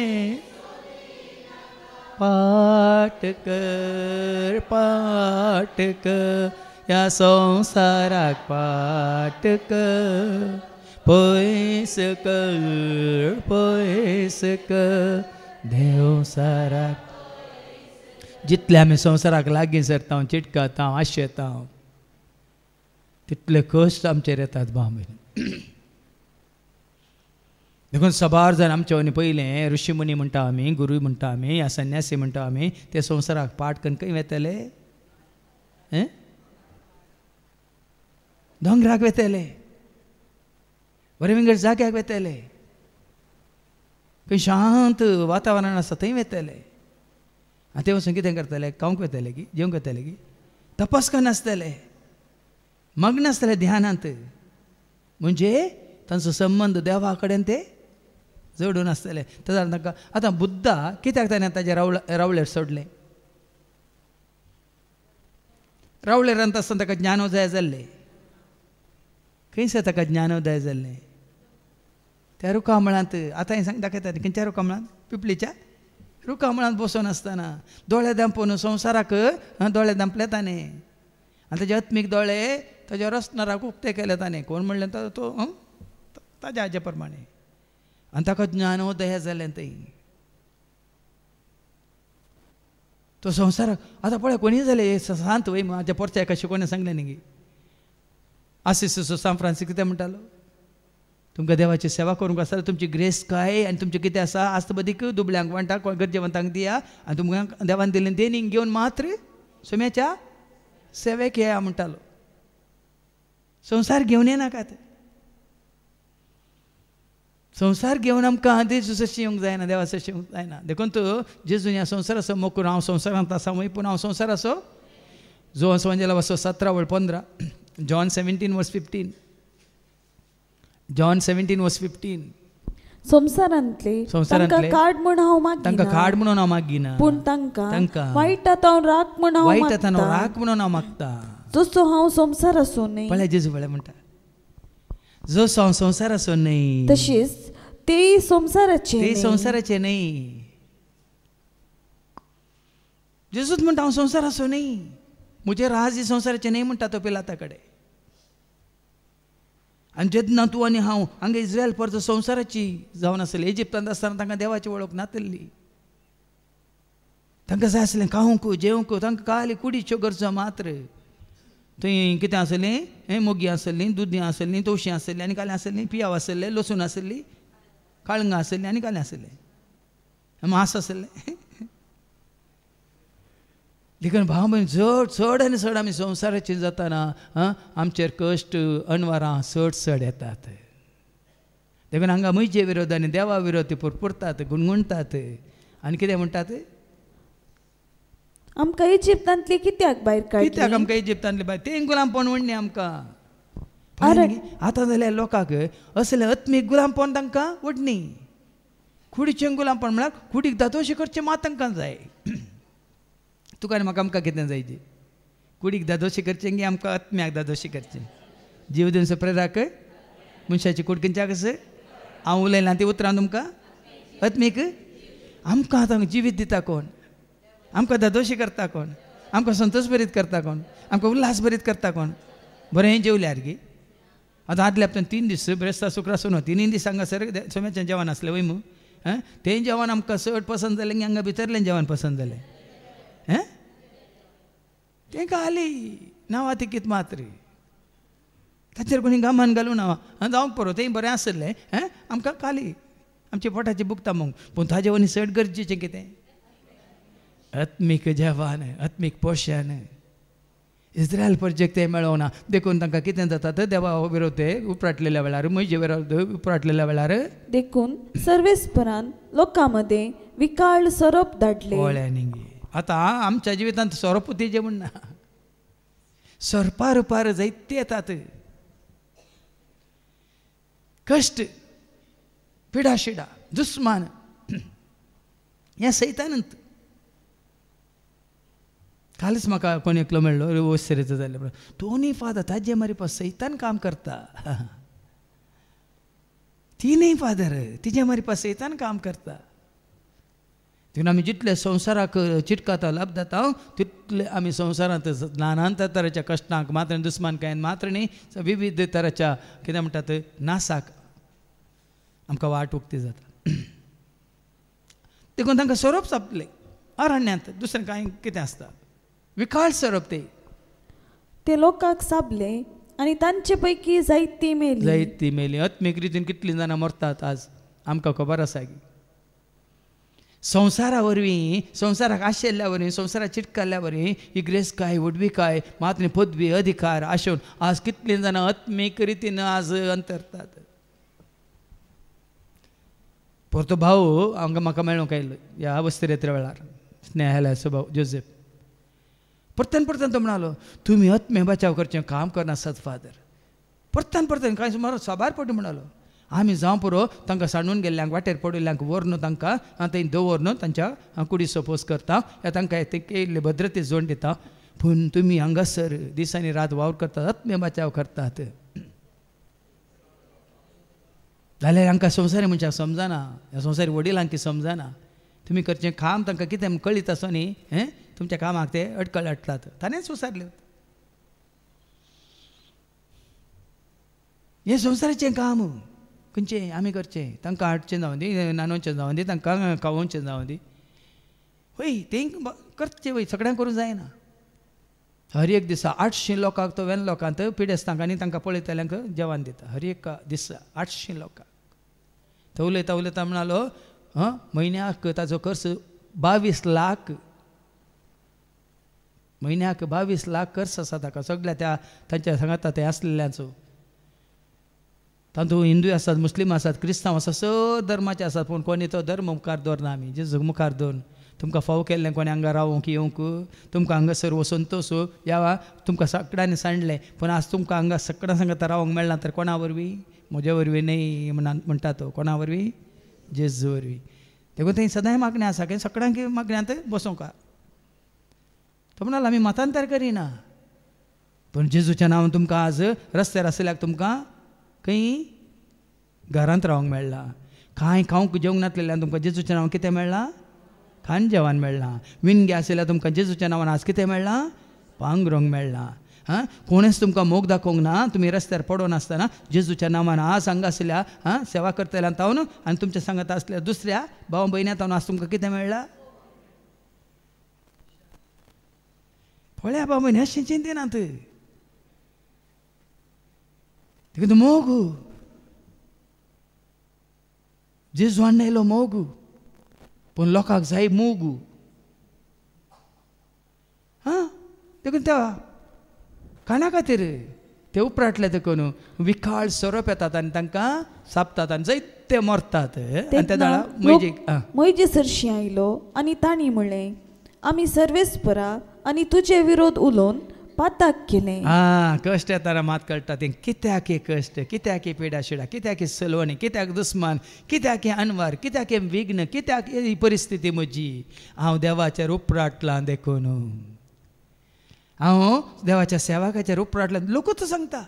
पाठ कर पाठ कर या संसाराक पाठ कर पैस कर पैस कर देव साराक जितले आमी संवसाराक लागीं सरता चिटकता आशेता तितले कश्ट आमचेर येतात बाबी देखून सबार जर आमच्या वनी पयलें ऋषी मुनी म्हणटा आमी गुरू म्हणटा आमी या संन्यासी म्हणटा आमी ते संवसाराक पाठ करून खंय वेतले दोंगराक वेतले बरे जाग्याक वेतले खंय शांत वातावरण आसा थंय वेतले ते पसून किती की की जेव्हा की तपास कर नसतले मग नसतले ध्यानात म्हणजे त्यांचा संबंध देवाकडे ते जोडून असतात आता बुद्धा रावळ रवळेवर सोडले रवळेरांता असताना ताका ज्ञान जाय झाले खंयसर ताका ज्ञान जाय झाले त्या रूखामळात आता हे सांग दाखच्या रुखामळात पिपळीच्या रुकामळांत बसून आसतना दोळे दांपून संवसाराक दोळे दांपले ताणे आनी तेजे अत्मीक दोळे ताजे रसनराक उक्ते केले ताने कोण म्हणलें तो तो ताज्या हाजे प्रमाणे आनी ताका ज्ञानोदय जालें थंय तो संसार आतां पळय कोणी झाले शांत वय म्हाज्या पोरच्या एका शिकोवणे सांगलें न्ही गे सो सान फ्रान्सिस कितें म्हणटालो तुमकां देवाची सेवा करूंक आसा तुमची ग्रेस काय आनी तुमचें कितें आसा आस्तपदीक दुबल्यांक कोण गरजेवंतांक दिया आनी तुमकां देवान दिल्लें देनींग घेवन मात्र सोम्याच्या सेवेक येया म्हणटालो संवसार घेवन येनाकात संवसार घेवन आमकां आदी जशें येवंक जायना देवा जशें येवंक जायना देखून तूं जेजून ह्या असो मोकून हांव संवसारांत आसा वय पूण हांव संवसार असो जो असो म्हणजे सतरा वळ पंदरा John seventeen verse fifteen John 17 verse fifteen संसारांतले तांकां काड म्हूण हांव मागिना तांकां काड म्हणून हांव मागिना पूण तांकां तांकां वायट आतां हांव राख म्हूण हांव वायट आतां राख म्हणून हांव मागता जसो हांव संवसार आसूं न्ही पळय जेजू पळय म्हणटा जसो हांव संवसार आसूं न्ही तशीच ते संवसाराचे ते संवसाराचे न्ही जेजूच म्हणटा हांव संवसार आसूं न्ही म्हजे राज संवसाराचे न्ही म्हणटा तो पिलाता कडेन आनी जेन्ना तूं आनी हांव हांगा इज्रायल परत संवसाराची जावन आसली इजिप्तांत आसतना तांकां देवाची वळख नातल्ली तांकां जाय आसलें खावंक जेवंक तांकां काली कुडीच्यो गरजो मात्र थंय कितें आसलें हें मोगी आसलीं दुदी आसलीं तवशीं आसलीं आनी कालें आसलीं पियाव आसलें लसूण आसली काळंगां आसलीं आनी कालें आसलें मास आसलें देखून भाव भयण चड चड आनी चड आमी संवसाराचेर जाताना आं आमचेर कश्ट अनवरां चड चड येतात देखून हांगा म्हजे विरोध आनी देवा विरोध ते पुरपुरतात गुणगुणतात आनी कितें म्हणटात आमकां इजिप्तांतले कित्याक भायर कित्याक आमकां इजिप्तांतले भायर तें गुलामपण म्हणणें आमकां आतां जाल्यार लोकांक असले अत्मीक गुलामपण तांकां वडणी कुडीचें गुलामपण म्हळ्यार कुडीक दातोशी करचें मात तांकां जाय तुका म्हाका आमकां कितें जाय कुडीक दादोशी करचें गे आमकां आत्म्याक दादोशी करचें जीव दिवन प्रे मनशाची कूड खंयच्या कस हांव उलयलां तीं उतरां तुमकां आत्मीक आमकां आतां जिवीत दिता कोण आमकां दादोशी करता कोण आमकां संतोष भरीत करता कोण आमकां उल्हास भरीत करता कोण बरें जेवल्यार गे आतां आदल्या हप्त्यान तीन दीस ब्रेस्ता शुक्रा सोनो तीन दीस हांगा सर सोम्याचें जेवण आसलें वय मू तें जेवण आमकां चड पसंत जालें की हांगा भितरलें जेवण पसंत जालें तांकां आली नांवां तिकीत मात्र ताचेर कोणी गमन घालूं नांवां जावंक पुरो तें बरें आसलें हें आमकां काली आमच्या पोटाचे बुकता मग पूण ताजे वनी चड गरजेचें कितें आत्मीक जेवान आत्मीक पोशान इस्रायल प्रोजेक्ट ते मेळोंक देखून तांकां कितें जाता तर देवा विरोध ते उपराटलेल्या वेळार म्हजे विरोध उपराटलेल्या वेळार देखून सर्वेस्परान लोकां मदें विकाळ सरप धाडले आता आमच्या जिवितांत ते जे म्हण ना सरपार पार येतात कष्ट पिडाशिडा दुस्मान या सैतानंत कालच म्हाका कोण एकलो मेळ्ळो वस्त्रेचो जाल्यार दोनी फाद ताजे मरे पास सैतान काम करता तिनय फादर तिजे मरे पास सैतान काम करता तिथून आम्ही जितले संवसाराक चिटकाता जाता तितले आम्ही संवसारांत नानांत तरेच्या कश्टांक मात्र कायन मात्र न्ही विविध तरेच्या कितें म्हणटात नासाक आमकां वाट उक्ती जाता देखून तांकां सोरोप सोंपले अरण्यांत दुसरें कांय कितें आसता विकाळ सोरोप ते ते लोकांक साबले आनी तांचे पैकी जायती मेली जायती मेली अत्मेक रितीन कितलीं जाणां मरतात आज आमकां खबर आसा की संसारावरवी संवसाराक आशिल्ल्यावरी संवसाराक चिटकल्ल्यावरी ही ग्रेस काय उडवी काय मात्र पदवी अधिकार आशून आज कितली जाणां आत्मीक रितीन आज अंतरतात परतो भाऊ हांगा म्हाका मेळूंक आयलो ह्या वस्त्रेत्र वेळार स्नेहालयाचो भाऊ जोसेफ परतन परतन तो म्हणालो तुम्ही आत्मे बचाव करचें काम करनासत फादर परतन परतन काय सुमार साबार पटी म्हणालो आम्ही जावं पुरो तांकां सांडून गेल्ल्यांक वाटेर पडिल्ल्यांक न्हू तांकां थंय न्हू तांच्या कुडी सपोज करता या तांकां इल्ले भद्रते जोड दिता पूण तुमी हांगासर दिसांनी रात वावर करतात आत्मे बचाव करतात जाल्यार हांकां संवसारी मनशाक समजना ह्या संवसारी वडिलांक समजना तुमी करचें काम तांकां कितें कळीत आसो न्ही हें तुमच्या कामाक ते अडकळ हाडटात ताणें सुसारल्यो हें संवसाराचें काम खंयचे आमी करचे तांकां आर्टचें जावं दी नानोचें जावं दी तांकां कावोचें जावं दी वय तें करचें वय सगळ्यांक करूं जायना हर एक दिसा आठशीं लोकांक तो वेन लोकांक पिडेस्तांक आनी तांकां पळयतल्यांक जेवण दिता हर एक दिसा आठशीं लोकांक तो उलयता उलयता म्हणालो हां म्हयन्याक ताचो खर्च बावीस लाख म्हयन्याक बावीस लाख खर्च आसा ताका सगळ्या त्या तांच्या सांगाता ते आसलेल्यांचो तातूंत हिंदू आसात मुस्लीम आसात क्रिस्तांव आसात स धर्माचे आसात पूण कोणी तो धर्म मुखार दवरना आमी जेजूक मुखार दवरून तुमकां फाव केल्लें कोणी हांगा रावूंक येवंक तुमकां हांगासर वचून तसो या तुमकां सगळ्यांनी सांडलें पूण आज तुमकां हांगा सगळ्यां सांगता रावूंक मेळना तर कोणा वरवीं म्हजे वरवीं न्ही म्हण म्हणटा तो कोणा वरवीं जेजू वरवीं देखून थंय सदांय मागणें आसा की सगळ्यांक मागण्यांत आतां बसोंका तो म्हणाल आमी मतांतर करिना पूण जेजूच्या नांवान तुमकां आज रस्त्यार आसल्याक तुमकां खंय घरांत रावंक मेळ्ळां कांय खावंक जेवंक नासलेल्यान तुमकां जेजूच्या नांवान कितें मेळ्ळां खान जेवण मेळ्ळां विणगे आशिल्ल्या तुमकां जेजूच्या नांवान आज कितें मेळ्ळां पांगरोंग मेळ्ळां हां कोणेच तुमकां मोग दाखोवंक ना तुमी रस्त्यार पडो नासतना जेजूच्या नांवान आज हांगा आसल्या हां सेवा करतल्या तावन आनी तुमच्या सांगात आसल्या दुसऱ्या भाव भयण्या तावन आज तुमकां कितें मेळ्ळां पळया बाबा अशें चिंतिनात Dizendo, Mogo. Jesus wanelo Mogo. पण लोकांक जाय मोगू हां देखून त्या काना खातीर ते उपराटले देखून विखाळ सोरोप येतात आनी तांकां सापतात आनी जायत ते मरतात आनी त्या दळा मैजेक मैजे सरशी आयलो आनी ताणी म्हणलें आमी सर्वेस्परा आनी तुजे विरोध उलोवन पाताक केलें आ कश्ट येताना मात कळटा तें कित्याक हें कश्ट कित्याक हे पिडा शिडा कित्याक की सलवणी कित्याक दुस्मान कित्याक हें अनवार कित्याक हें विघ्न कित्याक ही परिस्थिती म्हजी हांव देवाचेर उपराटलां देखून हांव देवाच्या सेवाकाचेर उपराटलां लोकूच सांगता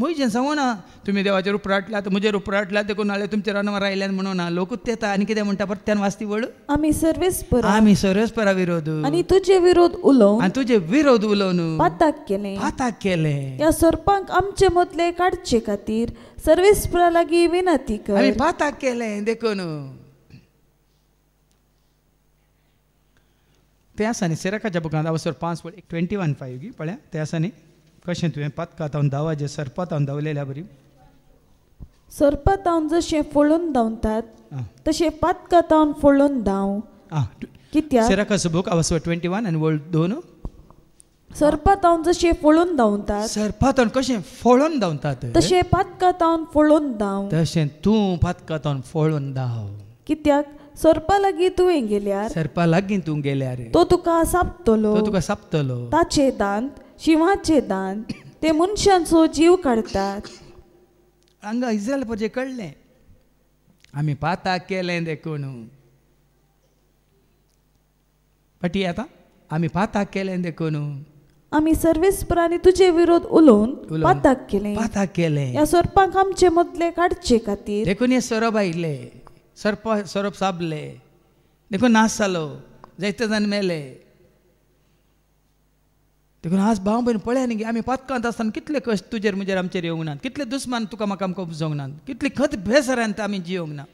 मोहिशन सांगू ना तुम्ही देवाचे रूप राटला तर देखून रूप राटला ते कोण आले तुमचे रानावर म्हणून ना लोकूच येता आणि कितें म्हणटा त्यान वास्ती वळ आम्ही सर्वेस आम्ही सर्वेस परा विरोध आणि तुझे विरोध उलो आणि तुझे विरोध उलोवन पाताक केले पाताक केले या सर्पांक आमचे मदले काडचे खातीर सर्वेस परा लागी विनंती कर आम्ही पाताक केले देखून त्या सनी सेराकाच्या बुकांत अवसर पांच वळ एक ट्वेंटी वन फायव गी पळ्या आसा न्ही कशें तुवें पातकां तावन जे सरपां तावन धांवलेल्या बरी सरपां तावन जशें फळून धांवतात तशें पातकां तावन फळून धांव कित्याक सेराकस बुक आवासो ट्वेंटी वन आनी वर्ल्ड दोन सरपां तावन जशें फळून धांवतात सरपां तावन कशें फळून धांवतात तशें पातकां तावन फळून धांव तशें तूं पातकां तावन फळून धांव कित्याक सरपा लागीं तुवें गेल्यार सरपा लागीं तूं गेल्यार तो तुका सापतलो तो तुका सापतलो ताचे दांत शिवाचे दान ते मनशांचो जीव काडतात हांगा इस्रायल पजे कळलें आमी पाताक केलें देखून पटी आतां आमी पाताक केलें देखून आमी प्राणी तुजे विरोध उलोवन पाताक केले पाताक केले ह्या सोरपाक आमचे मदले काडचे खातीर देखून हे सोरोप आयले सरप सोरोप साबले देखून नास जालो जायते जाण मेले देखून आज भाव भयण पळ्या न्ही आमी पातकांत आसतना कितले कश्ट तुजेर म्हजेर आमचेर येवंक नात कितले दुस्मान तुका म्हाका आमकां उपजोंक नात कितली खत बेसऱ्यांत आमी जियोंक ना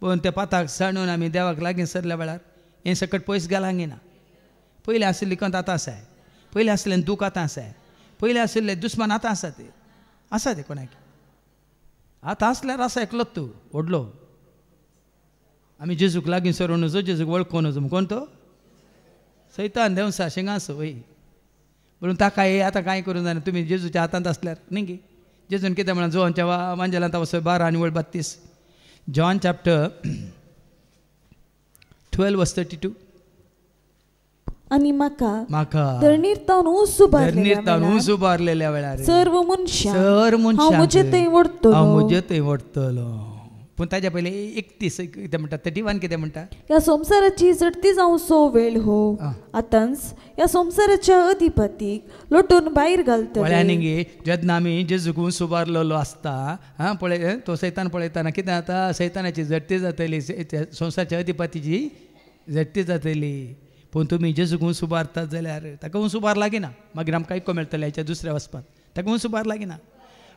पण त्या पाताक साणून आमी देवाक लागीं सरल्या वेळार हें सकट पयस घालांक येना पयलीं आशिल्ली खंत आतां आसाय पयलें आशिल्लें दूख आतां आसाय पयलें आशिल्लें दुस्मान आतां आसा तें आसा तें कोणाक आतां आसल्यार आसा एकलोच तूं व्हडलो आमी जेजूक लागीं सरोन नजो जेजूक वळखो नजो कोण तो सैतान देंवसा शिंगा सवय म्हणून ताका हे आतां कांय करूंक जायना तुम्ही जेजूच्या हातांत आसल्यार न्ही गे जेजून कितें म्हणा जोनच्या वांजेलांत वसोय बारा आनी वळ बत्तीस John chapter twelve verse thirty two आणि माका माका धरणीर तावन ऊस उबारलेल्या धरणीर ऊस उबारलेल्या वेळार सर्व मनशां सर्व मनशां हांव म्हजे थंय वडटलो हांव म्हजे पूण ताज्या पयलीं एकतीस कितें म्हणटा थर्टी वन किती म्हणटा ह्या संवसाराची झटती जावं सो वेळ हो आतांच ह्या संवसाराच्या अधिपतीक लोटून भायर घालता वळ्यांनी आम्ही आमी जेजूकून सुबारलेलो असता हां पळय तो सैतान पळयताना कितें आता सैतानाची झटती जातली संवसाराच्या अधिपतीची झडटी जातली पूण तुमी जेजूकून सुबारता जाल्यार ताका हूं सुबार लागिना मागीर आमकां आयको मेळटलें हेच्या दुसऱ्या वचपाक ताका हूं सुबार लागिना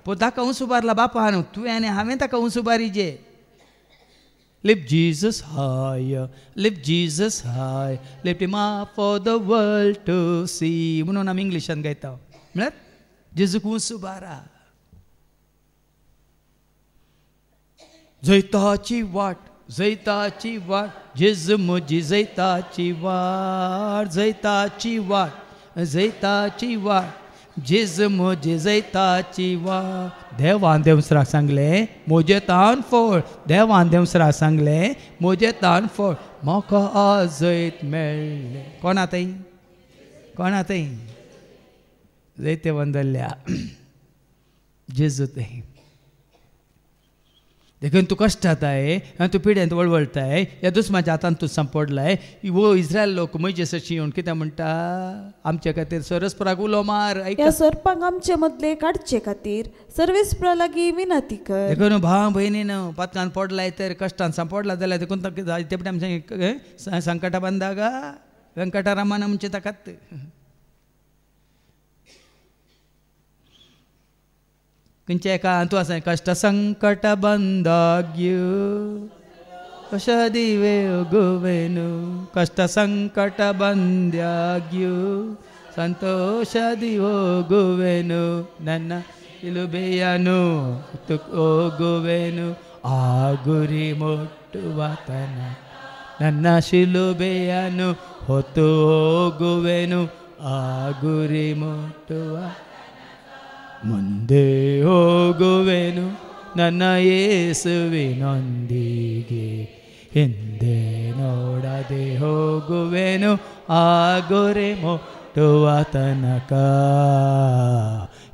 पूण ताका हूं सुबारला न्हू तुवें आनी हांवें ताका हूं सुबारी जे Lift Jesus higher, lift Jesus high, lift him up for the world to see. म्हणून आम्ही इंग्लिशान गायता म्हळ्यार जेजूक उंच उबारा जैताची वाट जैताची वाट जेज म्हजी जैताची वाट जैताची वाट जैताची वाट जिज मोजे जैताची वा देव सरा सांगले मोजे तान फोड देव सरा सांगले मोजे तान फोड म्हाका आजयत मेळ्ळे कोण आतां कोण आतां जैते वंदल्ल्या जेजू ते देखून तू कष्टात आहे आणि तू पिड्यांत वळवळताय येदूच म्हाज्या हातात तू आहे वो इस्रायल लोक म्हजेस अशी येवन कित्या म्हणता आमचे खातीर सरस्पराक उलो मार ऐका सर्पांक आमचे मदले काढचे खातीर सर्वेस्परा लागीं विनाती कर देखून भाव न पातकान पडलाय तर कश्टान संपडला जाल्यार देखून ते आमच्या संकटा बांदा गा व्यंकटारामान म्हणजे ताकात ಪಿಂಚೇಕ ಕಷ್ಟ ಸಂಕಟ ಬಂದಾಗ್ಯೂ ಔಷಧಿವೆ ಒಗುವೆನು ಕಷ್ಟ ಸಂಕಟ ಬಂದಾಗ್ಯೂ ಸಂತೋಷದಿ ಹೋಗುವೆನು ನನ್ನ ಇಲುಬೆಯನು ಹೋಗುವೆನು ಆ ಗುರಿ ಮುಟ್ಟುವ ತನ ನನ್ನ ಶಿಲುಬೆಯನು ಹೊತ್ತು ಹೋಗುವೆನು ಆ ಗುರಿ ಮುಟ್ಟುವ ಮುಂದೆ ಹೋಗುವೆನು ನನ್ನ ಯೇಸುವಿನೊಂದಿಗೆ ಹಿಂದೆ ನೋಡದೆ ಹೋಗುವೆನು ಆಗೋರೆ ಮುಟ್ಟುವ ತನಕ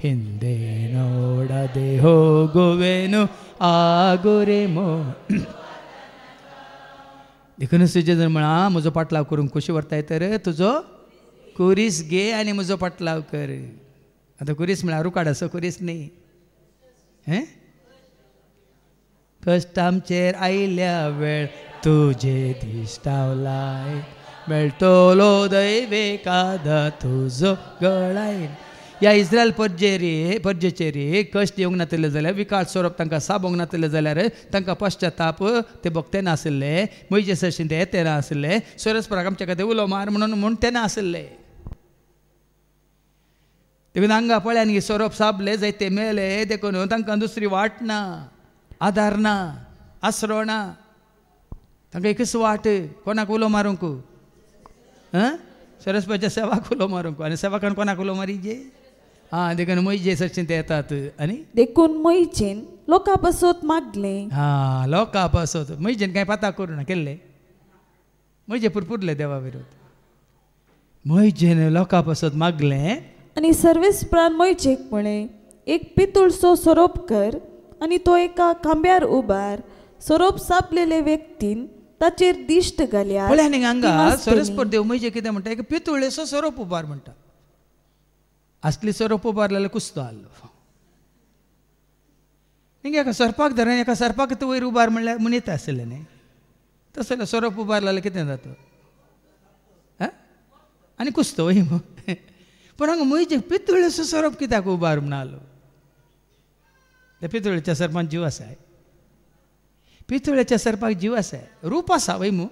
ಹಿಂದೆ ನೋಡದೆ ಹೋಗುವೆನು ಆಗೋರೆ ಮೋ देखून तुझे जर म्हणा म्हजो पाटलाव करूंक कशी व्हरता तर तुजो कुरीस घे आनी म्हजो पाटलाव आता कुरीस म्हळ्यार उकाड असो कुरीस न्ही हे कश्ट आमचेर आयल्या वेळ तुझे दिश्टावलाय दैवे कादा तुजो गळाय ह्या इस्रायल पर्जेरी पर्जेचेरी कश्ट येवंक नातले जाल्यार विकाळ स्वरूप तांकां साबोंक नातले जाल्यार तांकां पश्चाताप ते भक्ते नासले मैजे सशें ते नासले सोरस प्राक आमच्या खातीर उलो मार म्हणून म्हूण ते नासले इवन हांगा पळ्यान ही सोरोप साबले जायते मेले हे देखून तांकां दुसरी वाट ना आदार ना आसरो ना तांकां एकच वाट कोणाक उलो मारूंक आं सरस्वतीच्या सेवाक उलो मारूंक आनी सेवाकान कोणाक उलो मारिजे हां देखून मैजे सचिन ते येतात आनी देखून मैजेन लोकां बसत मागले हा लोकां पासत मैजेन कांय पाता ना केल्ले मैजे पुरपुरले देवा विरोध मैजेन लोकां पासत मागलें आनी सर्वेस्परान प्राणमय चेकपणे एक पितुळसो कर आनी तो एका खांब्यार उबार सोरोप सापलेले व्यक्तीन ताचेर दिश्ट घाल्या पळय आनी हांगा सरस्पर देव म्हणजे कितें म्हणटा एक पितुळेचो सोरोप उबार म्हणटा असली सोरोप उबार जाल्यार कुस्तो आहलो हिंगा एका सरपाक धरून एका सरपाक वयर उबार म्हणल्यार मुनीत आसलें न्ही तसो सोरोप उबार जाल्यार कितें जाता आनी कुस्तो ही पुरांग मुईचे पितुळेचं स्वरूप कित्याक उबार म्हण आलो त्या पितुळेच्या सरपान जीव आसाय पितुळेच्या सरपाक जीव आसाय रूप आसा वै मू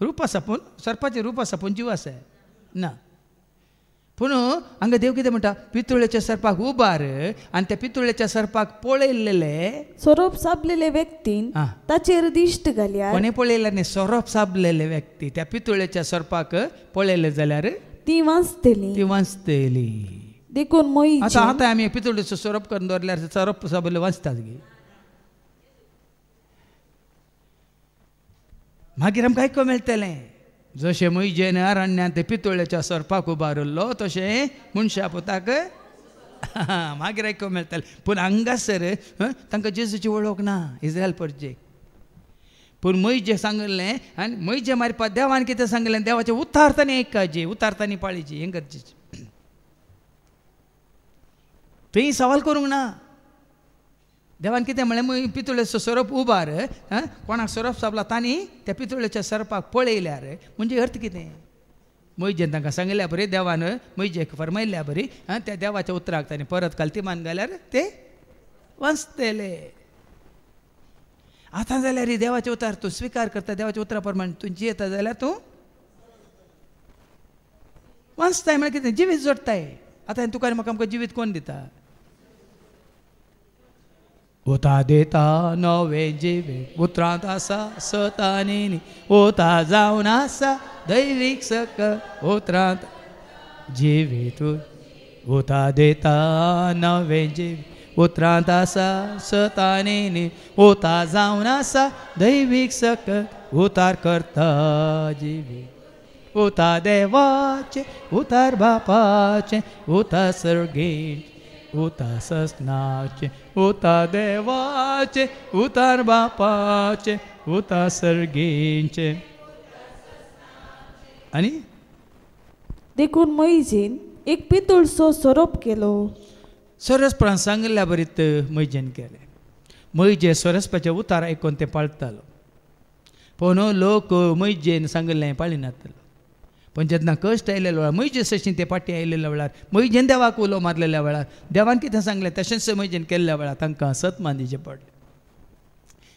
रूप सापून पूण सरपाचे रूप असा पूण जीव आसाय ना पूण हांगा देव कितें म्हणटा पितुळेच्या सरपाक उबार आनी त्या पितुळेच्या सरपाक पळयलेले सोरोप साबलेले व्यक्तीन ताचेर दिश्ट घालया कोणे पळयलें न्ही सोरोप साबलेले व्यक्ती त्या पितुळेच्या सरपाक पळयले जाल्यार ती वाचतेली ती वाचतेली देखून मोई आतां आता आम्ही पितोडेचो सोरोप करून दवरल्यार सोरोप सबल वाचतात गे मागीर आमकां आयकूंक मेळटलें जशें मुयजेन अरण्यांत ते पितोळेच्या सोरपाक उबारलो तशें मनशा पुताक मागीर आयको मेळटलें पूण हांगासर तांकां जेजूची वळख ना इज्रायल पूण मयी जे सांगलें आणि मै जे मारी देवान कितें सांगलें देवाचें उतारताना ऐकायचे उतारताना पाळीची हें गरजेचें तुम्ही सवाल करूंक ना देवान किती म्हणले मग पितुळेचो सरप रे आं कोणाक सरप सापला ताणी त्या पितुळेच्या सरपाक पळयल्यार म्हणजे अर्थ कितें मैजेन तांकां सांगल्या बरी देवान मैजेक फरमायल्या बरी त्या देवाच्या उतराक ताणें परत काल ती मान घाल्यार ते वाचतले आतां जाल्यार रे देवाचें उतार तूं स्विकार करता देवाच्या उतरा प्रमाण तूं जियेता जाल्यार तूं वाचताय म्हळ्यार कितें जिवीत जोडटाय आतां तुका म्हाका आमकां जिवीत कोण दिता ओता देता नवे जिवीत उतरांत आसा सतानी ओता जावन आसा दैवीक सक उतरांत जिवीत ओता देता नवे जिवीत उतरांतासा सतानेने होता जाऊन असा दैविक सक उतार करता जिवी होता देवाचे उतार बापाचे होता सर्गेचे उता सस्नाचे होता देवाचे उतार बापाचे होता सर्गेचे आणि देखून मैजीन एक पितुळसो सोरोप केलो सोरस पुराण बरीत मैजेन केलें मैजे सोरसपाचे उतार आयकून तें पाळतालो पूण लोक मैजेन सांगिल्लें पाळिनातलो पण जेन्ना कश्ट आयलेलो वेळार मैजे सशी ते पाटी आयलेल्या वेळार मैजेन देवाक उलो मारलेल्या वेळार देवान कितें सांगलें तशेंच मैजेन केल्ल्या वेळार तांकां सतमानीचे पडलें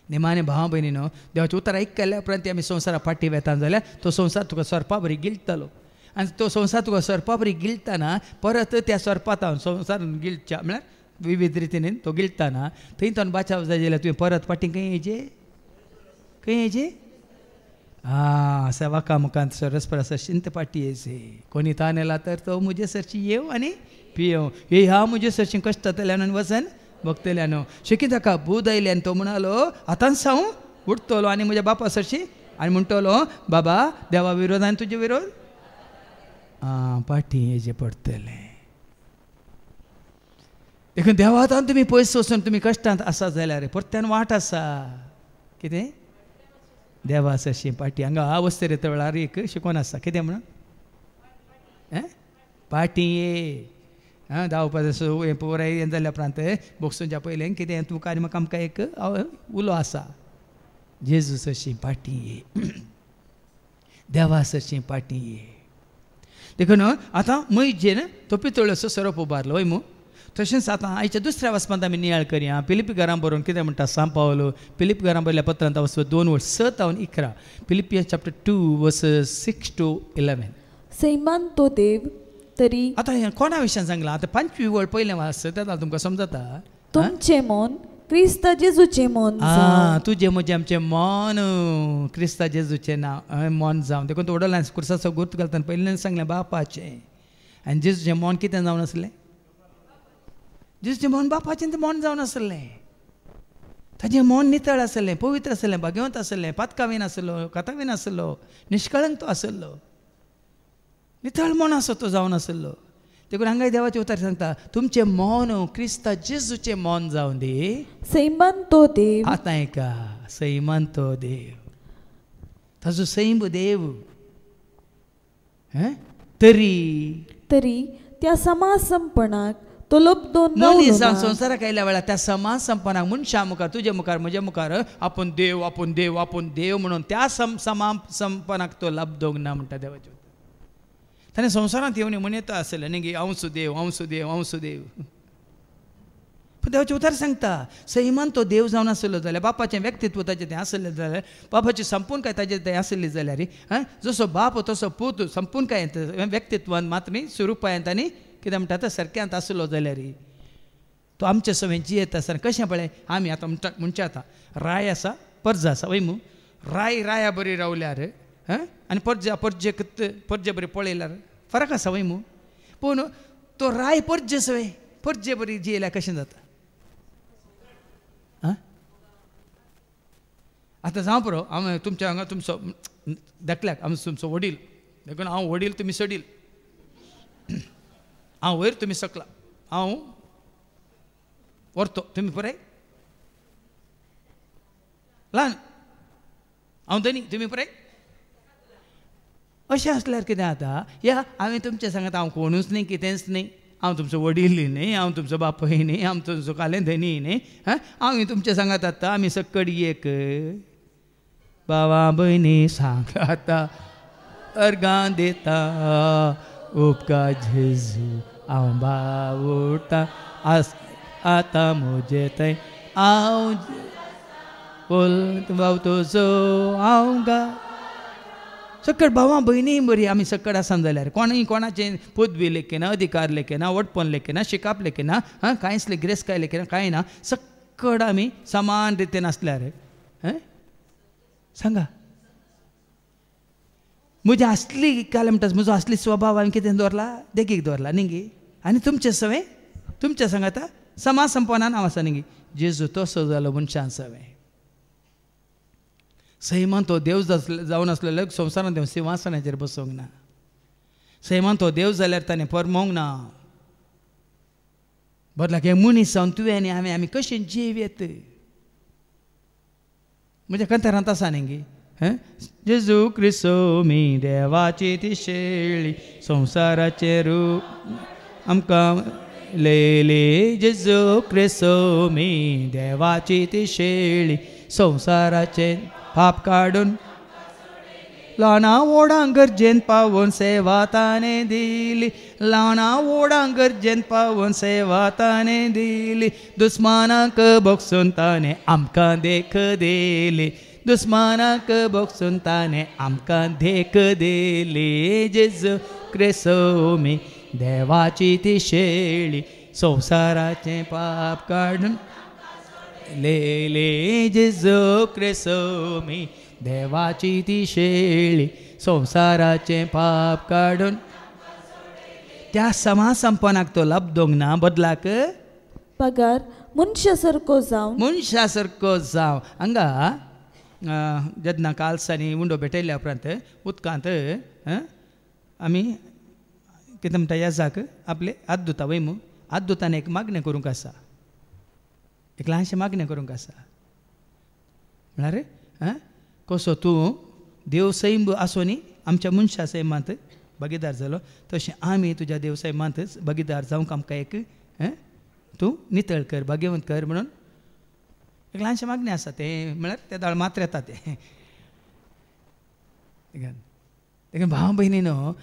निमाने भाव भयणी न्हू देवाचें उतार केल्या उपरांत आमी संवसारा पाटी वेतान जाल्यार तो संवसार तुका सरपा बरी गिलतालो आणि तो संसार तुका सरपा बरी गिलताना परत त्या सरपात संसार गिळच्या विविध रितीन तो गिलताना थंय तो बाचाव जाय तुवें परत पाटी खंय येजे खंय येजे हा सेवाका मुखांत सरस्पर परस शिंत येसे कोणी ताण येला तर तो म्हजे सरशी येव आनी पियेव हे हा म्हजे सरची कश्ट जातल्यान आनी वचन शिकी शेकी ताका बूद आयल्यान तो म्हणालो आतांच साव उठतलो आनी म्हज्या बापा सरशी आनी म्हणटलो बाबा देवा विरोध आनी तुजे विरोध जे पडतले देखून देवा तुम्ही तुमी पयस वचून तुमी कश्टांत आसा जाल्यार परत्यान वाट आसा कितें देवा अशी पाटी हांगा अवस्थे येता वेळार एक शिकोन आसा कितें म्हणून पाटये आं हे पोराय हें जाल्या उपरांत बोक्सूच्या पयलें कितें तुका म्हाका आमकां एक उलो आसा जेजूस अशी देवा सशी अशी ये देखून आतां मयजेन तोपितोळ्योचो सरोप उबारलो वय मू तशेंच आतां आयच्या दुसऱ्या वस्पांत आमी नियाळ करया पिलीप घरां बरोवन कितें म्हणटा सां पावलो पिलीप घरां बरयल्या पत्रांत वस दोन वर्स स तावन इकरा पिलिपिया chapter two verse six to eleven सैमान तो देव तरी आतां हें कोणा विशयान सांगलां आतां पांचवी वळ पयलें वाचता तेन्ना तुमकां समजता तुमचें मन Krista जेजूचे मन आ तुजे म्हजे आमचे मोन क्रिस्ता जेजूचे नांव मन मोन जावं देखून तो ओडलां क्रिस्ताचो गुर्त घालता पयलीं सांगलें बापाचें आनी जेजूचें मोन कितें जावन आसलें जेजूचें मोन बापाचें तें मोन जावन आसलें ताजें मोन नितळ आसलें पवित्र आसलें भाग्यवंत आसलें पातकावीन आसलो बीन आसलो निश्कळंक तो आसलो नितळ मन आसो तो जावन आसलो देखून हांगा देवाचे उतार सांगता तुमचे मौन क्रिस्त जेजूचे मौन जावन दे सैमान तो देव आतां आयका सैमान तो देव ताजो सैम देव तरी तरी त्या समाज संपणाक तो लोक दोन संवसाराक आयल्या वेळार त्या समाज संपणाक मनशा मुखार तुजे मुखार म्हजे मुखार आपूण देव आपूण देव आपूण देव म्हणून त्या सम समा संपणाक तो लबदोंग ना म्हणटा देवाचे त्याने संसारात येऊन म्हण येता असेल नाही अंशु देव अंशु देव पण देवाचे उतार सांगता सैमान तो देव जावन आसलो जाल्यार बापाचें व्यक्तित्व ताचें तें आसलें जाल्यार बापाची संपूर्णकाय ताचें तें आसली जाल्यार रे जसो बाप तसो पूत संपूर्णकाय व्यक्तित्वान मात न्ही स्वरुपायंत आनी कितें म्हणटा तो सारक्यांत आसलो जाल्यार तो आमच्या सवय जियेत आसतना कशें पळय आमी आतां म्हणटा म्हणचे आतां राय आसा पर्ज आसा वै राय राया बरी रावल्यार पर्ज పొర్జ कत्त పొర్జ बरे पळेलार फरक असा वय मू पण तो राय पर्ज सवय पर्जे बरी जेल्या कशें जाता आं आतां जावं पुरो हांव तुमच्या हांगा तुमचो धाकल्याक हांव तुमचो वडील देखून हांव वडील तुमी सडील हांव वयर तुमी सकला हांव व्हरतो तुमी पुराय ल्हान हांव धनी तुमी पुराय अशें आसल्यार कितें जाता या हांवें तुमचें सांगता हांव कोणूच न्ही कितेंच न्ही हांव तुमचो वडील न्ही हांव तुमचो बापूय न्ही हांव तुमचो धनी न्ही हांव हांव तुमचें सांगात आतां आमी सक्कडी एक बाबा भयणी सांगाता अर्गां देता उपका झेजू आंबा ओडटा आस आतां म्हजे थंय हांव बोल भाव तुजो हांव गा सकट भावां भयणी बरी आमी सकट आसा जाल्यार कोणी कोणाचे पदवी लेखे अधिकार लेखिना वटपण लेखिना शिकाप लेखिना ना हां कांयच ले ग्रेस लेखे ना कांय ना सकट आमी समान रितीन आसल्यार सांगा म्हजी आसली काल म्हणटा म्हजो आसली स्वभाव हांवें कितें दवरला देगीक दवरला न्ही गी आनी तुमचे सवें तुमच्या सांगाता समाज संपनान हांव आसा न्ही गे जेजू तसो जालो म्हूण शांत तो देव जावन असलेलो संवसारांत देव सिंहासनाचेर बसोंक ना तो देव जाल्यार ताणें परमोंक ना बदलाक हे मनीस जावन तुवें आनी हांवें आमी कशें जीव येत म्हणजे कंथरांत आसा न्ही गे जेजू क्रिसो मी देवाची ती शेळी संवसाराचे रूप आमकां लेले जेजू क्रिसो मी देवाची ती शेळी संवसाराचे पाप काढून लाना जेन पावून सेवा ताने दिली लाना जेन पावून सेवा ताने दिली दुस्मानाक बोक्सून ताने आमकां देख दिली दुस्मानाक बोक्सून ताने आमकां देख दिली जेजू क्रिसोमी देवाची ती शेळी संवसाराचें पाप काढून लेले जेजो क्रेसमी देवाची ती शेळी संसाराचे पाप काढून त्या समा संपनाक तो लाभ ना बदलाक पगार मनशा सारको जावं मनशा सारको जावं हांगा जेदना कालसांनी उंडो पेटयल्या उपरांत उदकांत आमी कितें म्हणटा येजाक आपले हात धुता वयमू एक मागणें करूंक आसा एक लहानशी मागणी करूंक आसा म्हळ्यार हां कसो तूं देव सैम आसून आमच्या मनशा सैमांत भागीदार जालो तशें आम्ही तुज्या देव सैमांतच भागीदार जावंक आमकां एक आं तूं नितळ कर भाग्यवंत कर म्हणून एक ल्हानशें मागणी आसा तें म्हळ्यार ते दाळ मात्र येतात ते भाव भयणी न्हू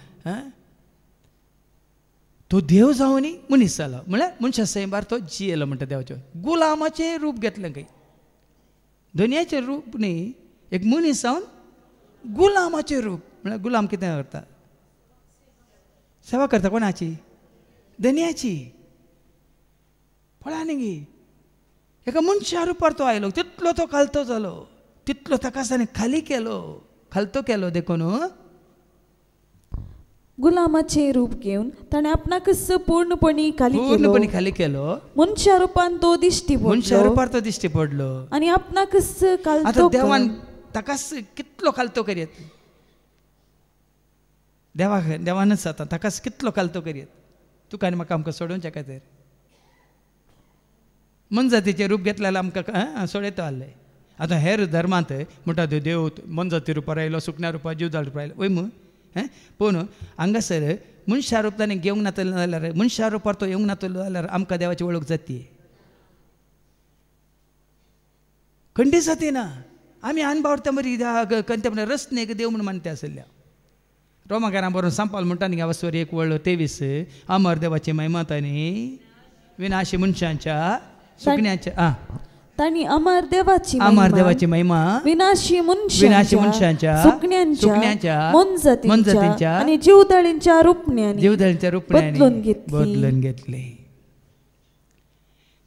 तो देव जावनी मनीस जालो म्हळ्यार मनशा सैमार तो जियेलो म्हणटा देवाचे गुलामाचें रूप घेतलें खंय दुनियाचें रूप न्ही एक मनीस जावन गुलामाचें रूप म्हळ्यार गुलाम कितें करता सेवा करता कोणाची धन्याची पळा न्ही एका मनशा रुपार तो आयलो तितलो तो खालतो जालो तितलो ताका खाली केलो खालतो केलो देखून गुलामाचे रूप घेऊन ताणे कस पूर्णपणे खाली पूर्णपणे खाली केलो मनशा रुपान तो दिश्टी पडलो मनशा रुपार तो दिश्टी पडलो आणि आपणाक कालतो देवान ताकाच कितलो खालतो करीत देवा देवानच जाता ताकाच कितलो कालतो करीत तुका आनी म्हाका आमकां सोडोवच्या खातीर मनजातीचे रूप घेतलें जाल्यार आमकां सोडयता आता आतां हेर धर्मांत म्हणटा देव मनजाती रुपार आयलो सुकण्या रुपार जीव जाल रुपार आयलो वय म्हूण हैं पूण हांगासर मनशा रूपांनी घेवंक ना जाल्यार मनशा परतो तो येवंक नातलो जाल्यार आमकां देवाची ओळख जाती खंडी जाती ना आमी अनबावता मरी कंते म्हण रस्नेक देव म्हणून मानते आसल्या रोमाकारां बरोबर सांपाल म्हणटा न्ही गावास्वर एक वळ तेवीस अमर देवाची महिमातांनी विनाशी मनशांच्या सुकण्याच्या आ आणि अमर देवाची अमर देवाची महिमा विनाशी मुंशी विनाशी मुनशांच्या मुंजतींच्या आणि जीवदळींच्या रूपण्याने जीवदळींच्या बदलून घेतले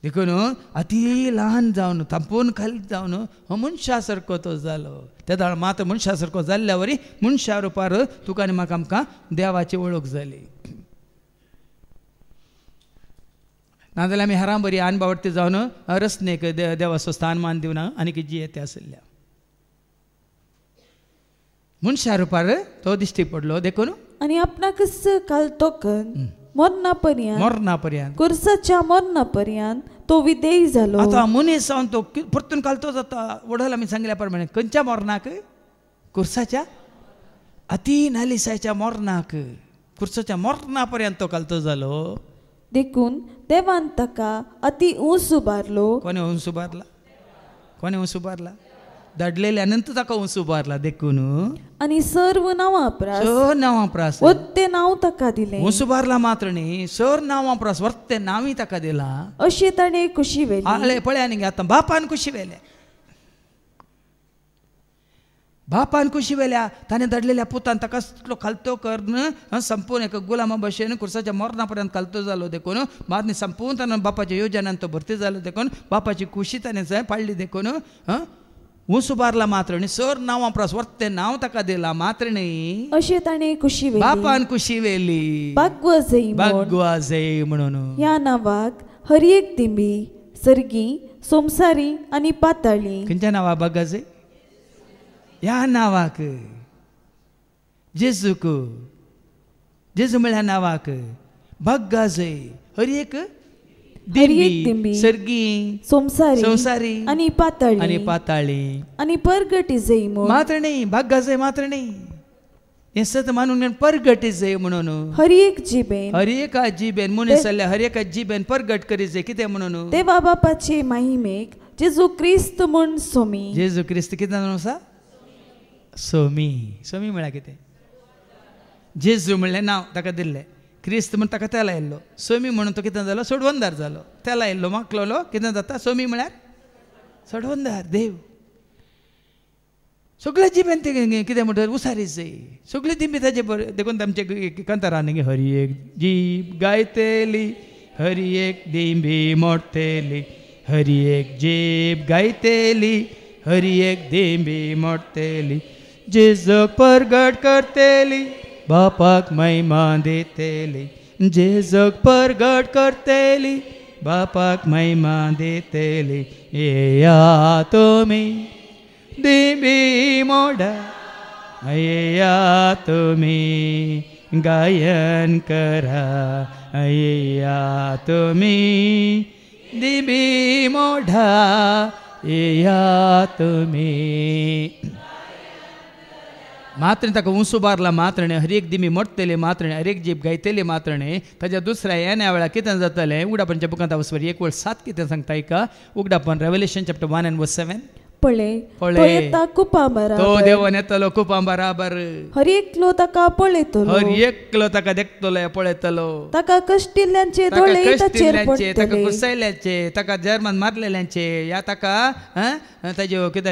देखून अति लहान जाऊन तांपून खाली जाऊन हो मनशा तो जालो त्या दाळ मात मनशा सारको जाल्ल्या वरी मनशा रुपार तुका आनी म्हाका आमकां देवाची वळख जाली नाजाल्यार आमी हेरां बरी आन बावडटी जावन रस्नेक दे देवाचो स्थान मान दिवना आनी जी येते आसल्या म्हूण शारुपार तो दिश्टी पडलो देखून आनी काल कालतोकन मरना पर्यंत मरना पर्यंत कुर्साच्या मरना पर्यंत तो विदेय जालो आता मनीस जावन तो परतून तो जाता वडल आमी सांगल्या प्रमाणे खंयच्या मरणाक कुर्साच्या अति नालिसाच्या मरणाक कुर्साच्या मरणा पर्यंत तो कालतो जालो देखून देवान ताका अति उंच उबारलो कोणी ऊंच उबारला कोणी ऊंच उबारला दडलेल्यानंतर ताका उंच उबारला देखून आणि सर्व नाव अपरास सर नाव वत्ते नाव ताका दिले ऊंच उबारला मात्र न्ही सर नाव अपरास वर्ते नावी ताका दिला अशी ताणे खुशी वेली आले पळय आनी आतां बापान खुशी वेले बापान खुशी वेल्या त्याने दडलेल्या पुत खालतो करण एक गुलामा बशेन खुर्स खालतो झालो देखून मार्नी संपूर्ण बापाच्या भरती झाला देखून बापाची खुशी त्याने पाडली देखून हुंस उभारला सर नाव नावापर ते नाव ताका दिला मात्र अशी ताने कुशी बापान खुशी वेली बागवाजई बागवाजई म्हणून या नावाक हर एक तिंबी सर्गी सोमसारी आणि पाताळी नावा बागाजई नावाक जेजूक जेजू म्हळ्या नावाक भग्गा जय एक सर्गी आणि पाताळी आणि पाताळी आणि परगटी जय मात्र नाही भग्गा जय मात्र नाही हे सत मानून परगटी जय म्हणून हर एक जिबेन हर एक जिबेन म्हणून हर एक जिबेन परगट करी जय कितें म्हणून बाबा बापाचे माहिमेक जेजू क्रिस्त म्हूण सोमी जेजू क्रिस्त कितें सोमी सोमी म्हळ्यार कितें जेजू म्हणलें नांव ताका दिल्लें क्रिस्त म्हण ताका तेल आयल्लो सोमी म्हणून तो कितें जालो सोडवंदार जालो तेला आयल्लो मागलोलो कितें जाता सोमी म्हळ्यार सोडवंदार देव सगळे जिबेन ते कितें म्हणटा उसारी जाय सगळे दिमी ताजे बरें देखून आमचे कंतारान हरी एक जीब गायतेली हरी एक दिंबी मोडतेली हरी एक जीब गायतेली हरी एक दिंबी मोडतेली जे परगट करतेली बापाक महिमा देतेली जे जग परगट करतेली बापाक महिमा देतेली येया तुम्ही दिबी मोडा येया तुम्ही गायन करा येया तुम्ही दिबी मोढा येया तुम्ही मात्र ता बारला मात्रणे हर एक दिमी मडतले मात्रणे हरेक एक जीप मात्र ताज्या दुसऱ्या येण्या वेळा कितें जातले उघडापनच्या बुकांत वळ सात कितें सांगता ऐका उघडापन रेव्हल्युशन वन एन व 7. पळे पळे कुपांबार देवण कुपांबरा बर हर एकलो ताका पळत हर एकलो ताका देखतले पळतो ताका जर्मन घुसल्याचे ताका जर्मन मारलेल्यांचे या ताका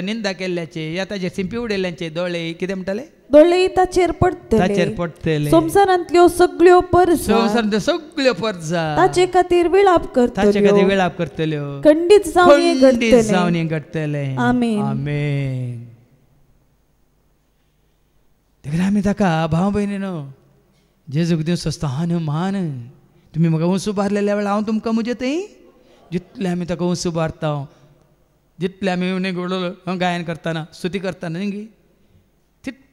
निंदा केल्ल्याचे या ताजे सिंपी उडयल्यांचे दोळे किदें म्हटले ताचेर ದೊಳ್ಳೆಯಿತ ताचेर ಚೇರ್ಪಡ್ತೇಲೆ ಸಂಸಾರಾಂತಲ್यो सगळ्यो पर्स संसारांतल्यो सगळ्यो पर्जा ताचे खातीर विळाप करतल्यो ताचे खातीर विळाप करतल्यो खंडीत जावन हे खंडीत जावन हे घडतले आमेन आमेन आमी ताका भाव भयणीनो जेजूक दिवस स्थान मान तुमी म्हाका वंस उबारलेल्या वेळार हांव तुमकां म्हजे थंय जितले आमी ताका वंस उबारता जितले आमी उणे गायन करताना स्तुती करताना न्ही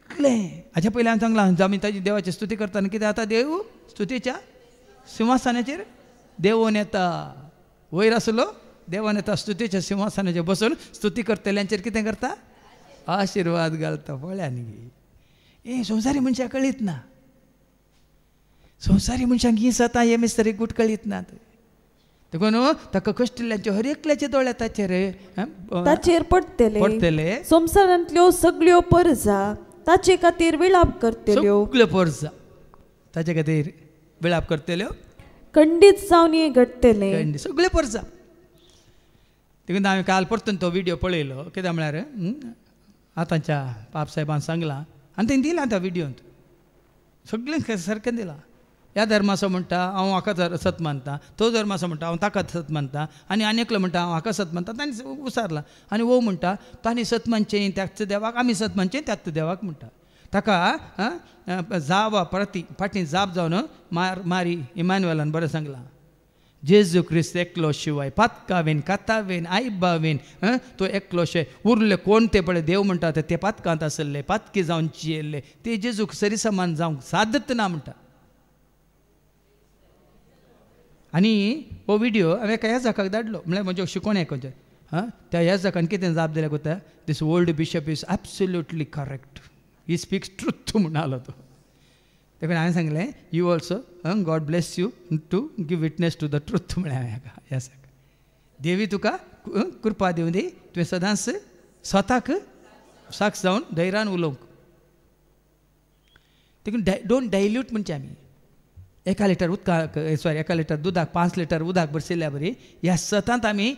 म्हटले अच्छा पहिले आम्ही सांगला देवाचे त्याची देवाची स्तुती ना किती आता देव स्तुतीच्या सिंहासनाचे देव नेता वयर आसलो देवानेता येता स्तुतीच्या सिंहासनाचे बसून स्तुती करतल्यांचेर कितें करता आशिर्वाद घालता पळ्या न्ही हे संवसारी मनशां कळीत ना संवसारी मनशांक ही सता हे मिस्तरी गुट कळीत ना देखून ताका हो? कष्टिल्ल्यांचे हर एकल्याचे दोळे ताचेर ताचेर पडटले पडटले संवसारांतल्यो सगळ्यो परजा ताचे खातीर विलाप करतल्यो सगळ्यो पोरसां ताचे खातीर विलाप करतल्यो खंडीत जावन हे घडटलें सगळे सगळ्यो पोरसां देखून हांवें काल परतून तो विडियो पळयलो कित्याक म्हळ्यार आतांच्या सायबान सांगलां आनी तेणी दिलां त्या व्हिडियोंत सगळें सारकें दिलां ह्या धर्माचो म्हणटा हांव हाका सत मानता तो धर्माचो म्हणटा हांव ताका सत मानता आनी एकलो म्हणटा हांव हाका सत मानता तांणी उसारला आनी वो म्हणटा तांणी सत मानचें त्याच देवाक आमी सत मानचें त्याच देवाक म्हणटा ताका जावा प्रती फाटी जाप जावन मार मारी इमान्युएलान बरें सांगलां जेजू क्रिस्त एकलो शिवाय पातकावेन कातावेन आयबावेन तो एकलोशे उरले कोण ते पळय देव म्हणटा ते पातकांत आसले पातकी जावन जियेल्ले ते जेजूक सरी समान जावंक सादत ना म्हणटा आणि हो व्हिडिओ हांवें एका ह्या जाकाक धाडलो म्हळ्यार म्हज्या शिकोण एकोच्या हां त्या ह्या जाकान कितें जाप दिल्या कोता this old bishop is absolutely correct he speaks truth म्हणून आलो तो देखून हांवें सांगलें you also God bless you to give witness to the truth म्हळें हांवें हाका ह्या देवी तुका कृपा देव दी तुवें सदांच स्वताक साक्ष जावन धैरान उलोवंक देखून डोंट डायल्यूट म्हणचे आमी एका लिटर उदकाक सॉरी एका लिटर दुधाक पांच लिटर उदक बरशिल्ल्या बरी ह्या सतांत आमी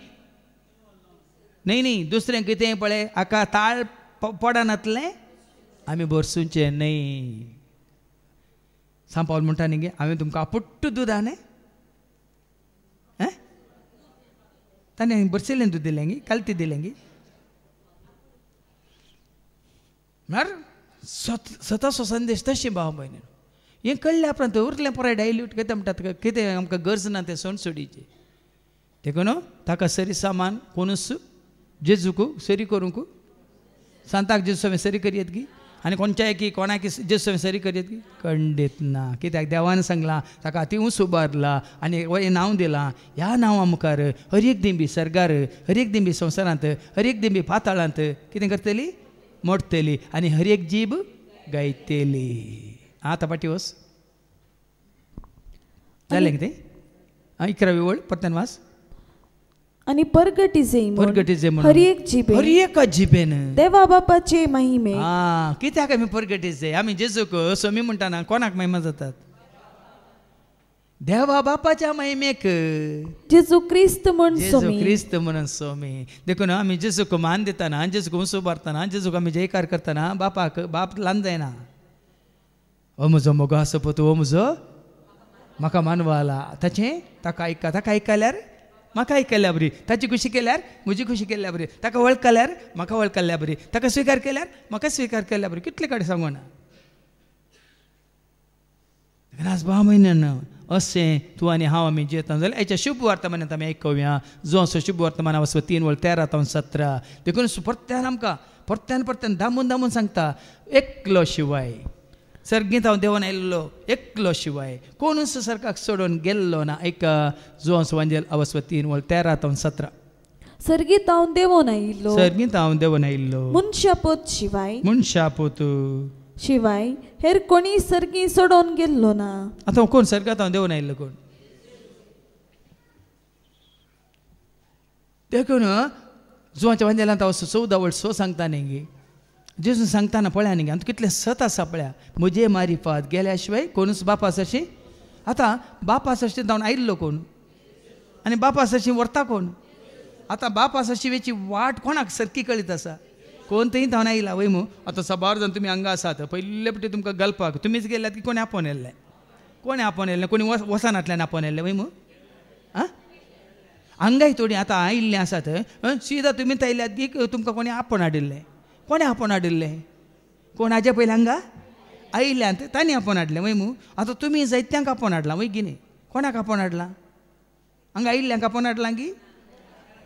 न्ही न्ही दुसरें कितें पळय हाका ताळ पडनातलें आमी बरसुचें न्ही सांग पावल म्हणटा न्ही गे हांवें तुमकां पुट्ट दूद आने ताणें बरशिल्लें दूद दिलें गी कल्ती दिलें गी म्हळ्यार स्वता सो तशें भाव भयणीन हें कळल्या उपरांत उरलें पुराय डायल्यूट कितें म्हणटात कितें आमकां गरज ना तें सोडसुडीची देखून ताका सरी सामान कोणूच जेजूक सरी करूंक सांताक जेजू स्वामी सरी करयत की आनी कोणच्याय की कोणाकी जेजू स्वामी सरी करयत की खंडीत ना कित्याक देवान सांगलां ताका ती उंच उबारला आनी हें नांव दिलां ह्या नांवा मुखार हर एक दिंबी सरगार हर एक दिंबी संवसारांत हर एक दिंबी पाताळांत कितें करतली मोडतली आनी हर एक जीब गायतली हा तपाटी वस जालें ते आं इकरावी वळ परतन वास आणि परगटिजे परगटिजे हर एक जिबे हर एक जिबेन देवा बापाचे महिमे आं कित्याक आमी परगटिजे आमी जेजूक स्वामी म्हणताना कोणाक महिमा जातात देवा बापाच्या महिमेक जेजू क्रिस्त म्हणून जेजू क्रिस्त म्हणून स्वामी देखो देखून आमी जेजूक मान देताना जेजूक उंसो मारतना जेजूक आमी जयकार करताना बापाक बाप ल्हान जायना अमुजो मोगो आसोपतू म्हजो म्हाका मानवाला आला ताचें ताका आयका ताका आयकल्यार म्हाका आयकल्या बरी ताची खुशी केल्यार म्हजी खुशी केल्या बरी ताका वळखल्यार म्हाका वळखल्या बरी ताका स्वीकार केल्यार म्हाका स्विकार केल्या बरी कितले कडेन सांगू ना भाव म्हयन्यान अशें तूं आनी हांव आमी जेता जाल्यार हेच्या शुभ वर्तमानांत आमी आयकुया जो असो शुभ वर्तमान वचपा तीन वळ तेरा तावन सतरा देखून परत्यान आमकां परत्यान परत्यान दामून दामून सांगता एकलो शिवाय सर्गीत हांव देवन आयिल्लो एकलो शिवाय कोणूच सरकाक सोडून गेल्लो ना एक जोस वांजेल अवस्वतीन वल तेरा तावन सतरा सर्गीत हांव देवोन आयिल्लो सर्गीत हांव देवोन आयिल्लो पोत शिवाय पोत शिवाय हेर कोणी सर्गी सोडून गेल्लो ना आता कोण सर्गात हांव देवोन आयिल्लो कोण देखून जुवाच्या वांजेलांत हांव चवदा वळ सो सांगता न्ही जेजून सांगताना पळ्या न्ही आणि कितले सत आसा पळया म्हजे मारिफात गेल्या शिवाय कोणूच बापा सशी आतां बापा सशी जावन आयिल्लो कोण आनी बापा सशी व्हरता कोण आतां बापा सशी वाट कोणाक सरकी कळीत आसा कोण थंय धांवन आयला वय मू आतां सबार जावन तुमी हांगा आसात पयले पटी तुमकां घालपाक तुमीच गेल्यात की कोणी आपोवन येल्लें कोणी आपोवन येल्लें कोणी वसानांतल्यान आपोवन येल्लें वय मू आं हांगाय थोडी आतां आयिल्ले आसात सिदा तुमीच आयल्यात की तुमकां कोणी आपोवन हाडिल्लें कोणें आपोवन हाडिल्लें कोण हाजे पयलीं हांगा आयिल्ल्यान तांणी आपोवन हाडलें वय मूं आतां तुमी जैत्यांक आपोवन हाडलां वय गिने कोणाक आपोवन हाडलां हांगा आयिल्ल्यांक आपोवन हाडलां गी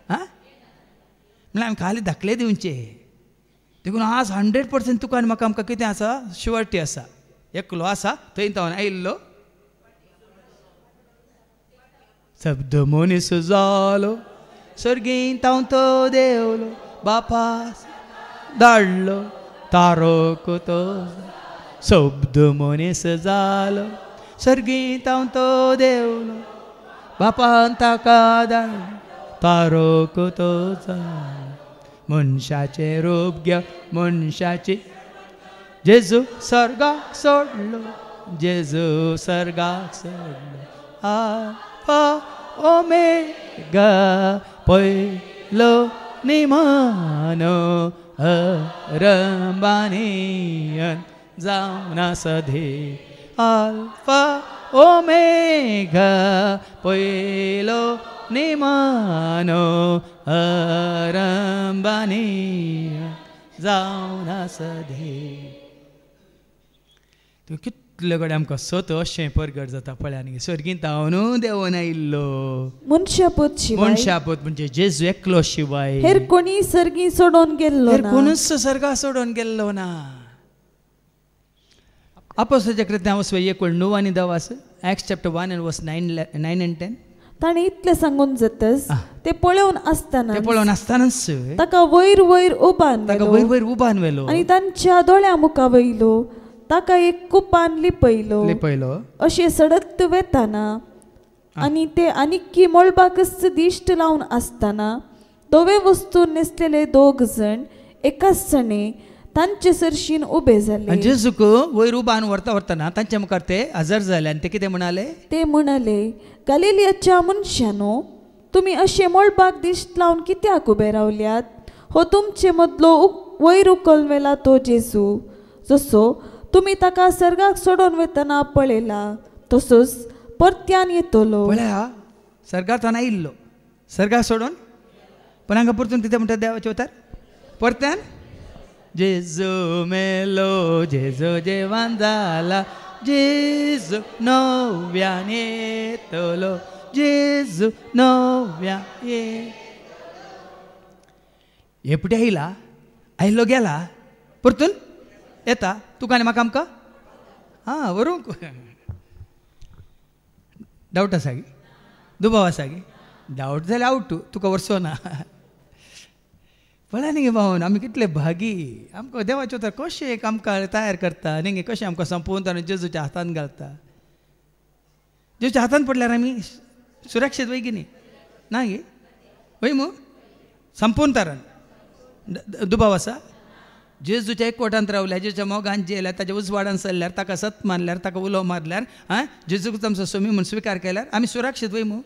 आं म्हणल्यार आमी खाली धाकले दिवचे देखून आज हंड्रेड पर्संट तुका आनी म्हाका आमकां कितें आसा शिवटी आसा एकलो आसा थंय तावन आयिल्लो शब्द मनीस जालो सर्गीन तावन तो देवलो बापा धाडलो तारो कुतो शब्द मनीस जालो सर्गीत तो देवलो बापान ताका धाड तारो तो जालो मनशाचें मनशाची जेजू स्वर्गाक सोडलो जेजू सर्गाक सोडलो पा ग पयलो निमानो रंबानियन जाऊना सधे आल्फा ओमेगा पहिलो निमानो रंबानियन जाऊना सधे तो कित आपले कडेन आमकां सतत शेंपर परगड जाता पळय आनी सर्गीत हांवनू देवून आयिल्लो मनशापोत मनशापोत म्हणजे जेजू एकलो शिवाय हेर कोणी सर्गी सोडून गेल्लो कोणूच सर्गा सोडून गेल्लो ना आपोसाच्या कृत्य हांव वसवे एक णव आनी धा एक्स चॅप्टर वन एंड वस नायन नायन एंड टेन ताणें इतलें सांगून जातस ते पळोवन आसतना पळोवन आसतनाच ताका वयर वयर उबान ताका वयर वयर उबान व्हेलो आनी तांच्या दोळ्या मुखार वयलो ताका एक कुपान लिपयलो लिपयलो अशें सडत वेताना आणि ते की किमोळबाकच दिश्ट लावून असताना दोवे वस्तू नेसलेले दोघ जण एकाच सणे तांचे सरशीन उबे जाले जेजूक वयर उबान व्हरता व्हरतना तांचे मुखार ते हजर झाले आनी ते कितें म्हणाले ते म्हणाले गालिलियाच्या मनशानो तुम्ही असे मोळबाग दिश्ट लावन कित्याक उभे रावल्यात हो तुमचे मदलो वयर उकलवेला तो जेजू जसो तुम्ही ताका सर्गाक सोडून वेतना पळयला तसोच परत्यान येतलो पळया सर्गात हांगा इल्लो सर्गा सोडून पण हांगा परतून तिथे म्हणटा देवाचे वतार परत्यान जेजू मेलो जेजो जेवान जाला जेज नव्यान येतलो जेज नव्यान ये एकट्या आयला आयलो गेला परतून येता तुका म्हाका आमकां हां व्हरूंक डावट आसा गी दुबाव आसा गी डावट जाल्यार आवट तूं तुका वरसो ना पळय न्ही गे भावन आमी कितले भागी आमकां देवाचे तर कशें एक आमकां तयार करता न्ही गे कशें आमकां संपोवन जेजूच्या हातान घालता जेजूच्या हातान पडल्यार आमी सुरक्षीत वय की न्ही ना गे वय मू संपोवन तारण दुबाव आसा जेजूच्या एक कोटांत रावल्या जेजूच्या मोगान जेल्यार ताच्या उजवाडान सरल्यार ताका सत मारल्यार ताका उलो मारल्यार आं जेजूक आमचो स्वामी म्हूण स्विकार केल्यार आमी सुरक्षीत वय मू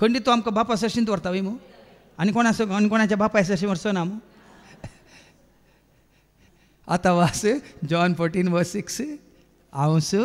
खंडी तूं आमकां बापा सशींत व्हरता वय मू आनी कोणा आनी कोणाच्या बापाय सशी व्हरचो ना मू आतां वास जॉन फोर्टीन व सिक्स हांवसू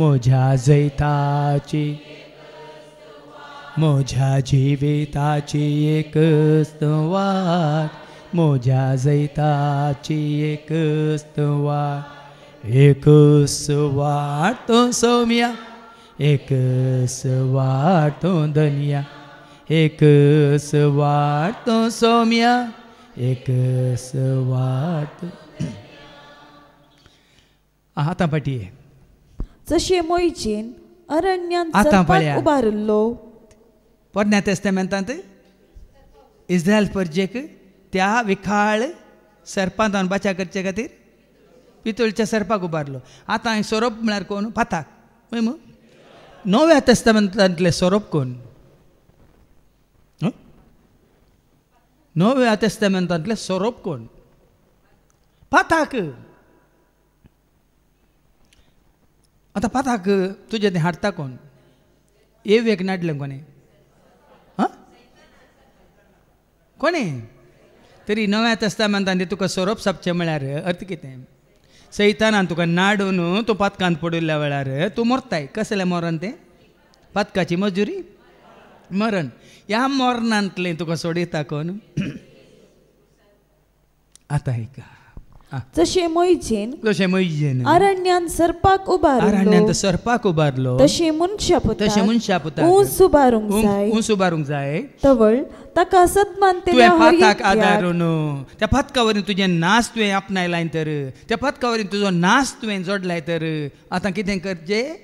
मोझ्या जैताची मोझा जीविताची एक स्तवात मोझा जैताची एक स्तवात एक तो सौम्या एक तो धनिया एक तो सौम्या एक वाट पटी आहे जसे मोयचेन अरण्यांत आतां पळया. उबारिल्लो पोरण्या तेस्तामेंतांत इस्रायल परजेक त्या विखाळ सरपांत बचा करचे खातीर पितुळच्या सर्पाक उबारलो आतां हांवें सोरोप म्हळ्यार कोण पाताक पळय नव्या सोरोप कोण नव्या तेस्तामेंतांतले सोरोप कोण पाताक आतां पाताक तुझे ते हाडता कोण ए वेगनाडलें कोणे हां कोणी तरी नव्या तस्तामंतान तुका सोरोप सापचें म्हळ्यार अर्थ कितें सैतानान तुका नाडून तूं पातकांत पडिल्ल्या वेळार तूं मरताय कसलें मरण तें पातकाची मजुरी मरण ह्या मरणांतलें तुका सोडयता कोण आतां आयका जसे मोयजेन जसे मोहिजेन अरण्यान सरपाक उबारलो अरण्यान सरपाक उबारलो तशे मनशा पुता तशे मनशा ऊस उबारूंक जाय ऊस उबारूंक जाय तवळ ताका सत्मान तुवें पाताक आदारून त्या पातकावरील तुजें नाच तुवें आपणायलाय तर त्या पातकावरील तुजो नास तुवें जोडलाय तर आतां कितें करचें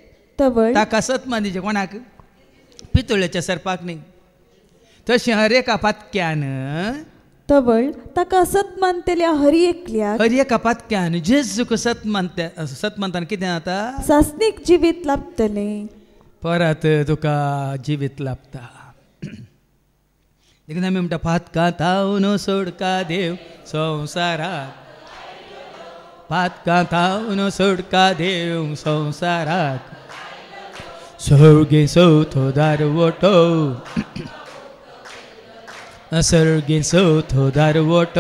तवळ ताका सतमान दिचें कोणाक पितळेच्या सरपाक न्ही तशें हरेका पातक्यान तवळ ताका असत मानतेल्या हरी एकल्या हरी कपात क्यान जेस जुक सत मानता सत मानताना कितें जाता सासनीक जिवीत लाभतले परत तुका जिवीत लाभता देखून आमी म्हणटा पातका ताव न सोडका देव संवसारात पातका थावन न सोडका देव संवसारात सौगे सौथो दारवटो सर्गी सोथो दारवट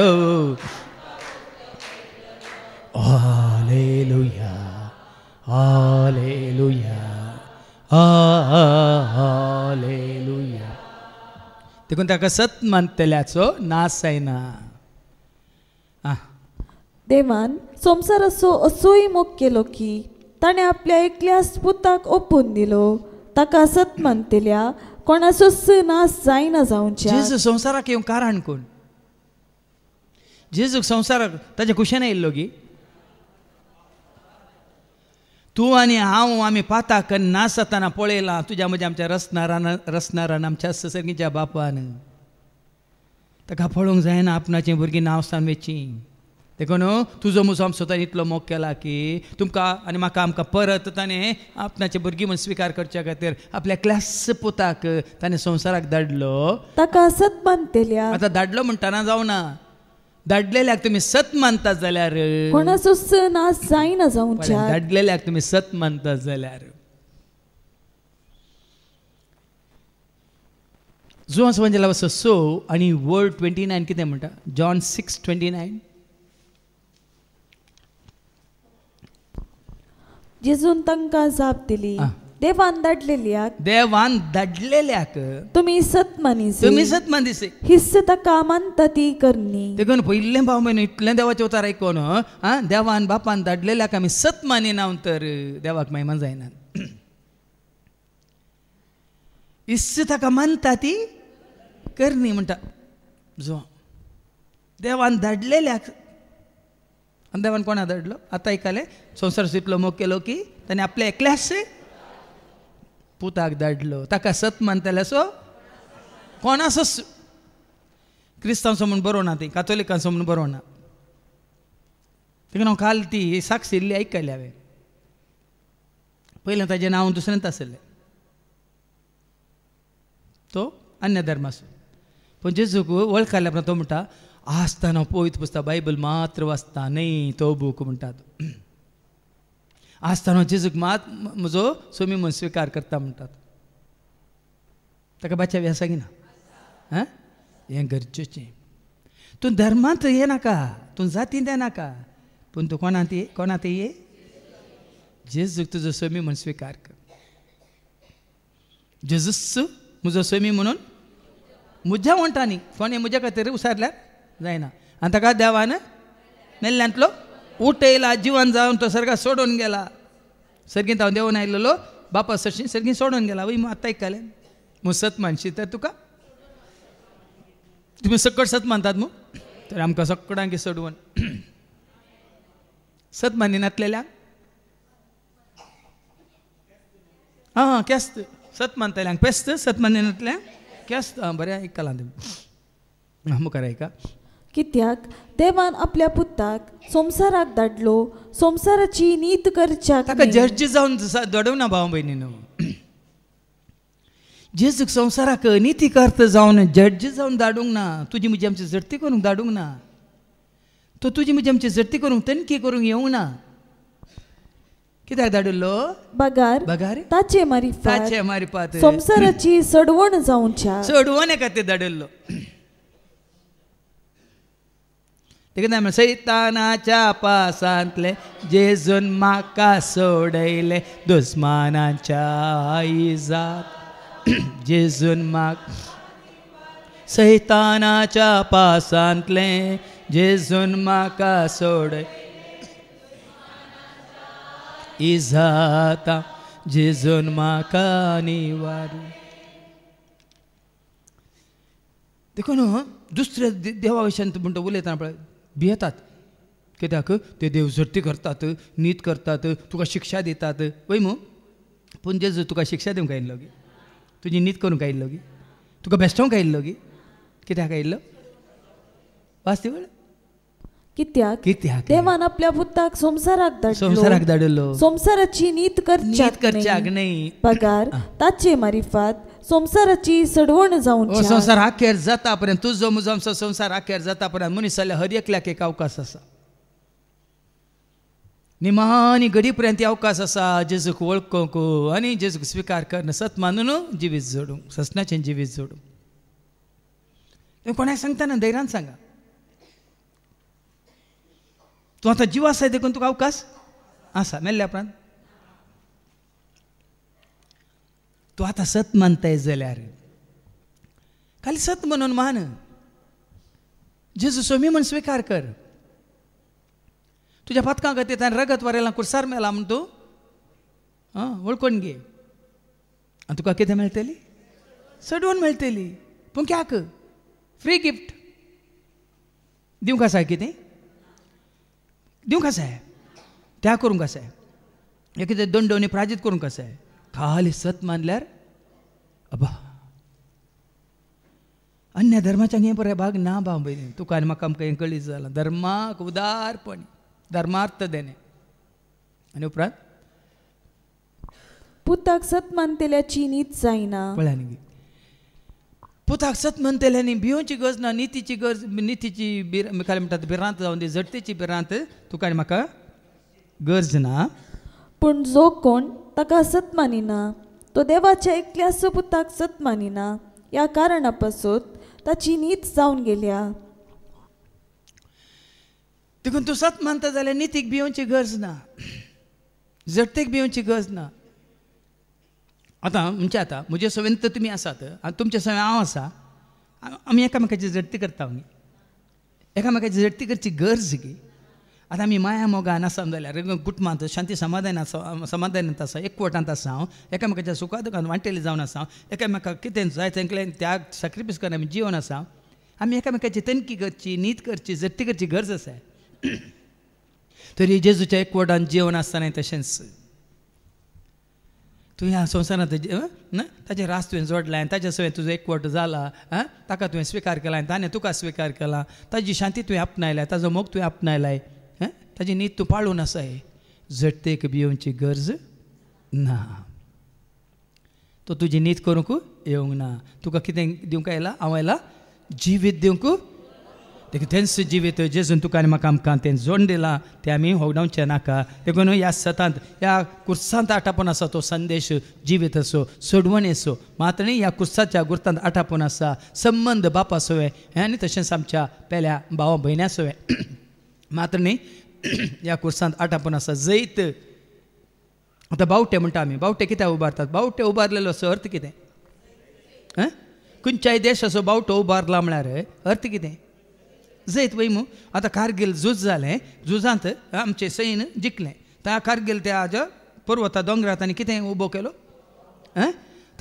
हालेलुया हालेलुया हालेलुया देखून ताका सत मानतल्याचो नाश जायना देवान संसार असो असोय मोग केलो की ताणें आपल्या एकल्या पुताक ओपून दिलो ताका सत मानतेल्या कोण सोस जायना जावंचे जेजू संवसाराक येवंक कारण कोण जेजूक संवसाराक ताजे कुशेन येयल्लो गी तूं आनी हांव आमी पाताक नास जाताना पळयलां तुज्या मदीं आमच्या रसनारान रसनारान आमच्या ससरगीच्या बापान ताका पळोवंक जायना आपणाचीं भुरगीं नांव सांग देखो देखून तुजो मुजो आमचो ताणें इतलो मोग केला की तुमकां आनी म्हाका आमकां परत ताणें आपणाचे भुरगीं म्हण स्विकार करच्या खातीर आपल्या क्लास पुताक ताणें संवसाराक धाडलो ताका सत मानतेल्या आतां धाडलो म्हणटाना जावना धाडलेल्याक तुमी सत मानता जाल्यार कोणाचोच नाश जायना जावंक धाडलेल्याक तुमी सत मानता जाल्यार जुवास वंजला वस सो आनी वर्ड ट्वेंटी नायन कितें म्हणटा जॉन सिक्स ट्वेंटी नायन जिजून तांकां जाप दिली देवान दडलेल्याक देवान दडलेल्याक तुम्ही सत मनीस तुम्ही सत हिस्स हिस्सत कामान ती करणी देखून पहिले भाव म्हयनो इतलें देवाचे उतार आयकोन आ देवान बापान दडलेल्याक आमी सत ना तर देवाक महिमा जायना हिस्स ताका मानता ती करणी म्हणटा जो देवान धाडलेल्याक अंदामान कोण आदळलो आतां ऐकाले संवसार जितलो मोग केलो की ताणें आपले एकल्यास पुताक धाडलो ताका सत मानताले सो कोणासो क्रिस्तांचो म्हूण बरोवना ती कातोलिकांचो बरो ना ना हांव काल ती साक्ष इल्ली आयकली हांवें पयलें ताजें नांव दुसरेंच आसलें तो अन्य धर्माचो पूण जेजूक वळखल्या तो म्हणटा ಆಸ್ತಾ ನಾವು ಪವಿತ್ರ बायबल मात्र वाचता नाही तो बुक म्हणतात आसताना जेजूक मात म्हजो सोमी म्हण स्विकार करता म्हणटात ताका बाच्या व्यासा घेना हें गरजेचें तूं धर्मांत ये नाका तूं जाती तें नाका पूण तूं कोणा ये कोणा ये जेजूक तुजो सोमी म्हण स्विकार कर जेजूस म्हजो सोमी म्हणून म्हज्या म्हणटा न्ही कोणें म्हज्या खातीर उसारल्यात जायना आता देवान नेल्ल्यांतलो ऊट येयला जिवन जावन तो सर्गा सोडून गेला सर्गीत हांव देवून आयलेलो बापा सरशी सरगी सोडून गेला वय आतां मु सत मानशी तर तुका तुम्ही सकट सत मानतात मग तर आमकां सगळ्यांक सोडवून सत मानिनातलेल्यांक आं केस्त सत मानतल्यांक पेस्त सत मानिनातल्यांक केस्त आं बरें आयकलां तुमी मुखार ऐका कित्याक देवान आपल्या पुत्ताक संसाराक धाडलो संवसाराची नीत करच्या ताका जज जावन दडवना भाव भयणीन जेजूक संवसाराक अनिती करत जावन जज जावन धाडूंक ना तुजी म्हजी आमची झडती करूंक धाडूंक ना तो तुजी म्हजी आमची झडती करूंक तनकी करूंक येवंक ना कित्याक धाडिल्लो बगार बगार ताचे मारी ताचे मारी पात संसाराची सडवण सडवण एका खातीर धाडिल्लो एकदम सैतानाच्या पासांतले जेजून माका सोडयले दुस्मानाच्या आई जात जेजून माक सैतानाच्या पासांतले जेजून माका सोडय इजाता जेजून माका निवारी न्हू दुसऱ्या देवा म्हणतो म्हणटा उलयतना पळय भियेतात कित्याक ते देव देवझडटी करतात नीत करतात तुका शिक्षा दितात वय पण पूण जर तुका शिक्षा दिवंक आयिल्लो गी तुजी नीत करूंक आयिल्लो गी तुका बेश्टोवंक आयिल्लो गी कित्याक आयिल्लो वास्तवळ कित्याक कित्याक देवान आपल्या पुताक संसाराक धाड संसाराक धाडलो संसाराची नीत करच्याक नीत पगार ताचे मारिफात संसाराची सडवण जाऊन संसार संवसार आखेर जाता पर्यंत तुजो मुजाम आमचो संवसार आखेर जाता पर्यंत मनीस जाल्यार हर एकल्याक एक अवकाश आसा निमानी घडी पर्यंत अवकाश आसा जेजूक वळखूंक आनी जेजूक स्विकार करून सत मानून जिवीत जोडूंक ससनाचें जिवीत जोडूंक तुमी कोणाक सांगता ना धैर्यान सांगा तूं आतां जीव आसा देखून तुका अवकाश आसा मेल्ल्या उपरांत तूं आता सत मानताय जाल्यार खाली सत म्हणून मान जेजू सोमी म्हण स्वीकार कर तुझ्या पथकां खातीर ताणें रगत वरेला कुरसार मेला म्हण तूं आं वळखून घे आनी तुका कितें मेळटली सडवून मेळटली पूण क्याक फ्री गिफ्ट दिवंक आसा कितें दिवंक आसा त्या करूंक आसा हे कितें प्राजित प्राजीत करूंक आहे खाली सत मानल्यार अबा अन्य धर्माच्या हे बरे भाग ना बाब भयणी तुका म्हाका आमकां कळीत जालां धर्माक उदारपण धर्मार्थ देणे आनी उपरांत पुताक सत मानतेल्या चिनीत जायना पळया न्ही पुताक सत मानतेल्या न्ही भियोची गरज ना नितीची गरज नितीची बिर खाली म्हणटात बिरांत जावन दी जडतेची बिरांत तुका म्हाका गरज ना पूण जो कोण ताका सत मानिना तो देवाच्या एकल्या सपुताक सत मानिना या कारणा पासून ताची नीत जाऊन गेल्या देखून तू सत मानता जाल्यार नितीक भियोवची गरज ना जडतेक भियोवची गरज ना आता म्हणजे आता म्हजे सवयन तर तुमी आसात तुमचे सवेन हांव आसा आमी एकामेकाची जडती करता आमी एकामेकाची जडती करची गरज गी आतां आमी माया मोगान आसा जाल्यार मात शांती समाधान आसा समाधानांत आसा एकवटांत आसा हांव एकामेकाच्या सुखा दुखान वांटेली जावन आसा एकामेकाक कितें जाय तेंकले त्याग सॅक्रिफायस करून आमी जिवन आसा आमी एकामेकाची तनकी करची न्हीद करची जट्टी करची गरज आसा तरी जेजूच्या एकवटान जिवन आसतना तशेंच तुवें ह्या संवसारांत ना ताचें रास तुवें जोडलां आनी सवय तुजो एकवट जाला आं ताका तुवें स्विकार केला आनी ताणें तुका स्विकार केला ताजी शांती तुवें आपणायल्या ताजो मोग तुवें आपणायलाय ताची न्हीद तूं पाळून आसाय झटतेक बियोची गरज ना तो तुजी न्हीद करूंक येवंक ना तुका कितें दिवंक आयला हांव आयला जिवीत दिवंक देखून तेंच जिवीत जेजून तुका आनी म्हाका आमकां तें जोड दिलां तें आमी होगडावचें नाका देखून ह्या सतांत ह्या कुर्सांत आटापून आसा तो संदेश जिवीत असो सोडवण असो न्ही ह्या कुर्साच्या गुर्तांत आटापून आसा संबंध बापा सोवे आनी तशेंच आमच्या पेल्या भावा भयण्या सोवे न्ही या कुर्सांत आपण आसा जैत आता बावटे म्हणटा आमी बावटे कित्याक उबारतात बावटे उबारलेलो असो अर्थ कितें आं खंयच्याय देशाचो बावटो उबारला म्हळ्यार अर्थ कितें जैत वय आता आतां कारगील झूज जालें झुजांत आमचे सैन जिखलें त्या कारगील त्या आज पर्वता दोंगरात आनी कितें उबो केलो आं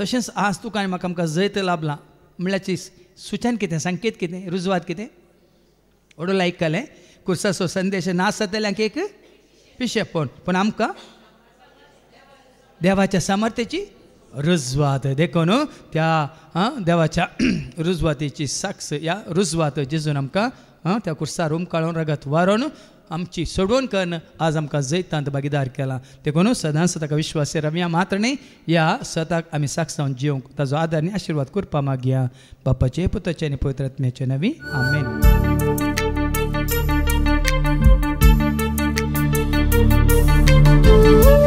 तशेंच आज तुका काय म्हाका आमकां जैत लाभलां म्हणल्यार सुचन कितें संकेत कितें रुजवात कितें ओडो लायक केलें संदेश කුසසු एक विशय पण पण आमकां देवाच्या सामर्थ्याची रुजवात देखून त्या देवाच्या रुजवातेची साक्ष या रुजवात जिजून आमकां त्या कुर्सा रूम काळून रगत वारून आमची सोडवण करून आज आमकां जैतांत भागीदार केला देखून सदांच ताका विश्वास रम्या मात्र न्ही ह्या स्वताक आमी साक्षावन जिवंक ताजो आदार आनी आशिर्वाद करपा मागया बापाचे पुताचे आनी पवित्रात्म्याचे नवी आमेन you.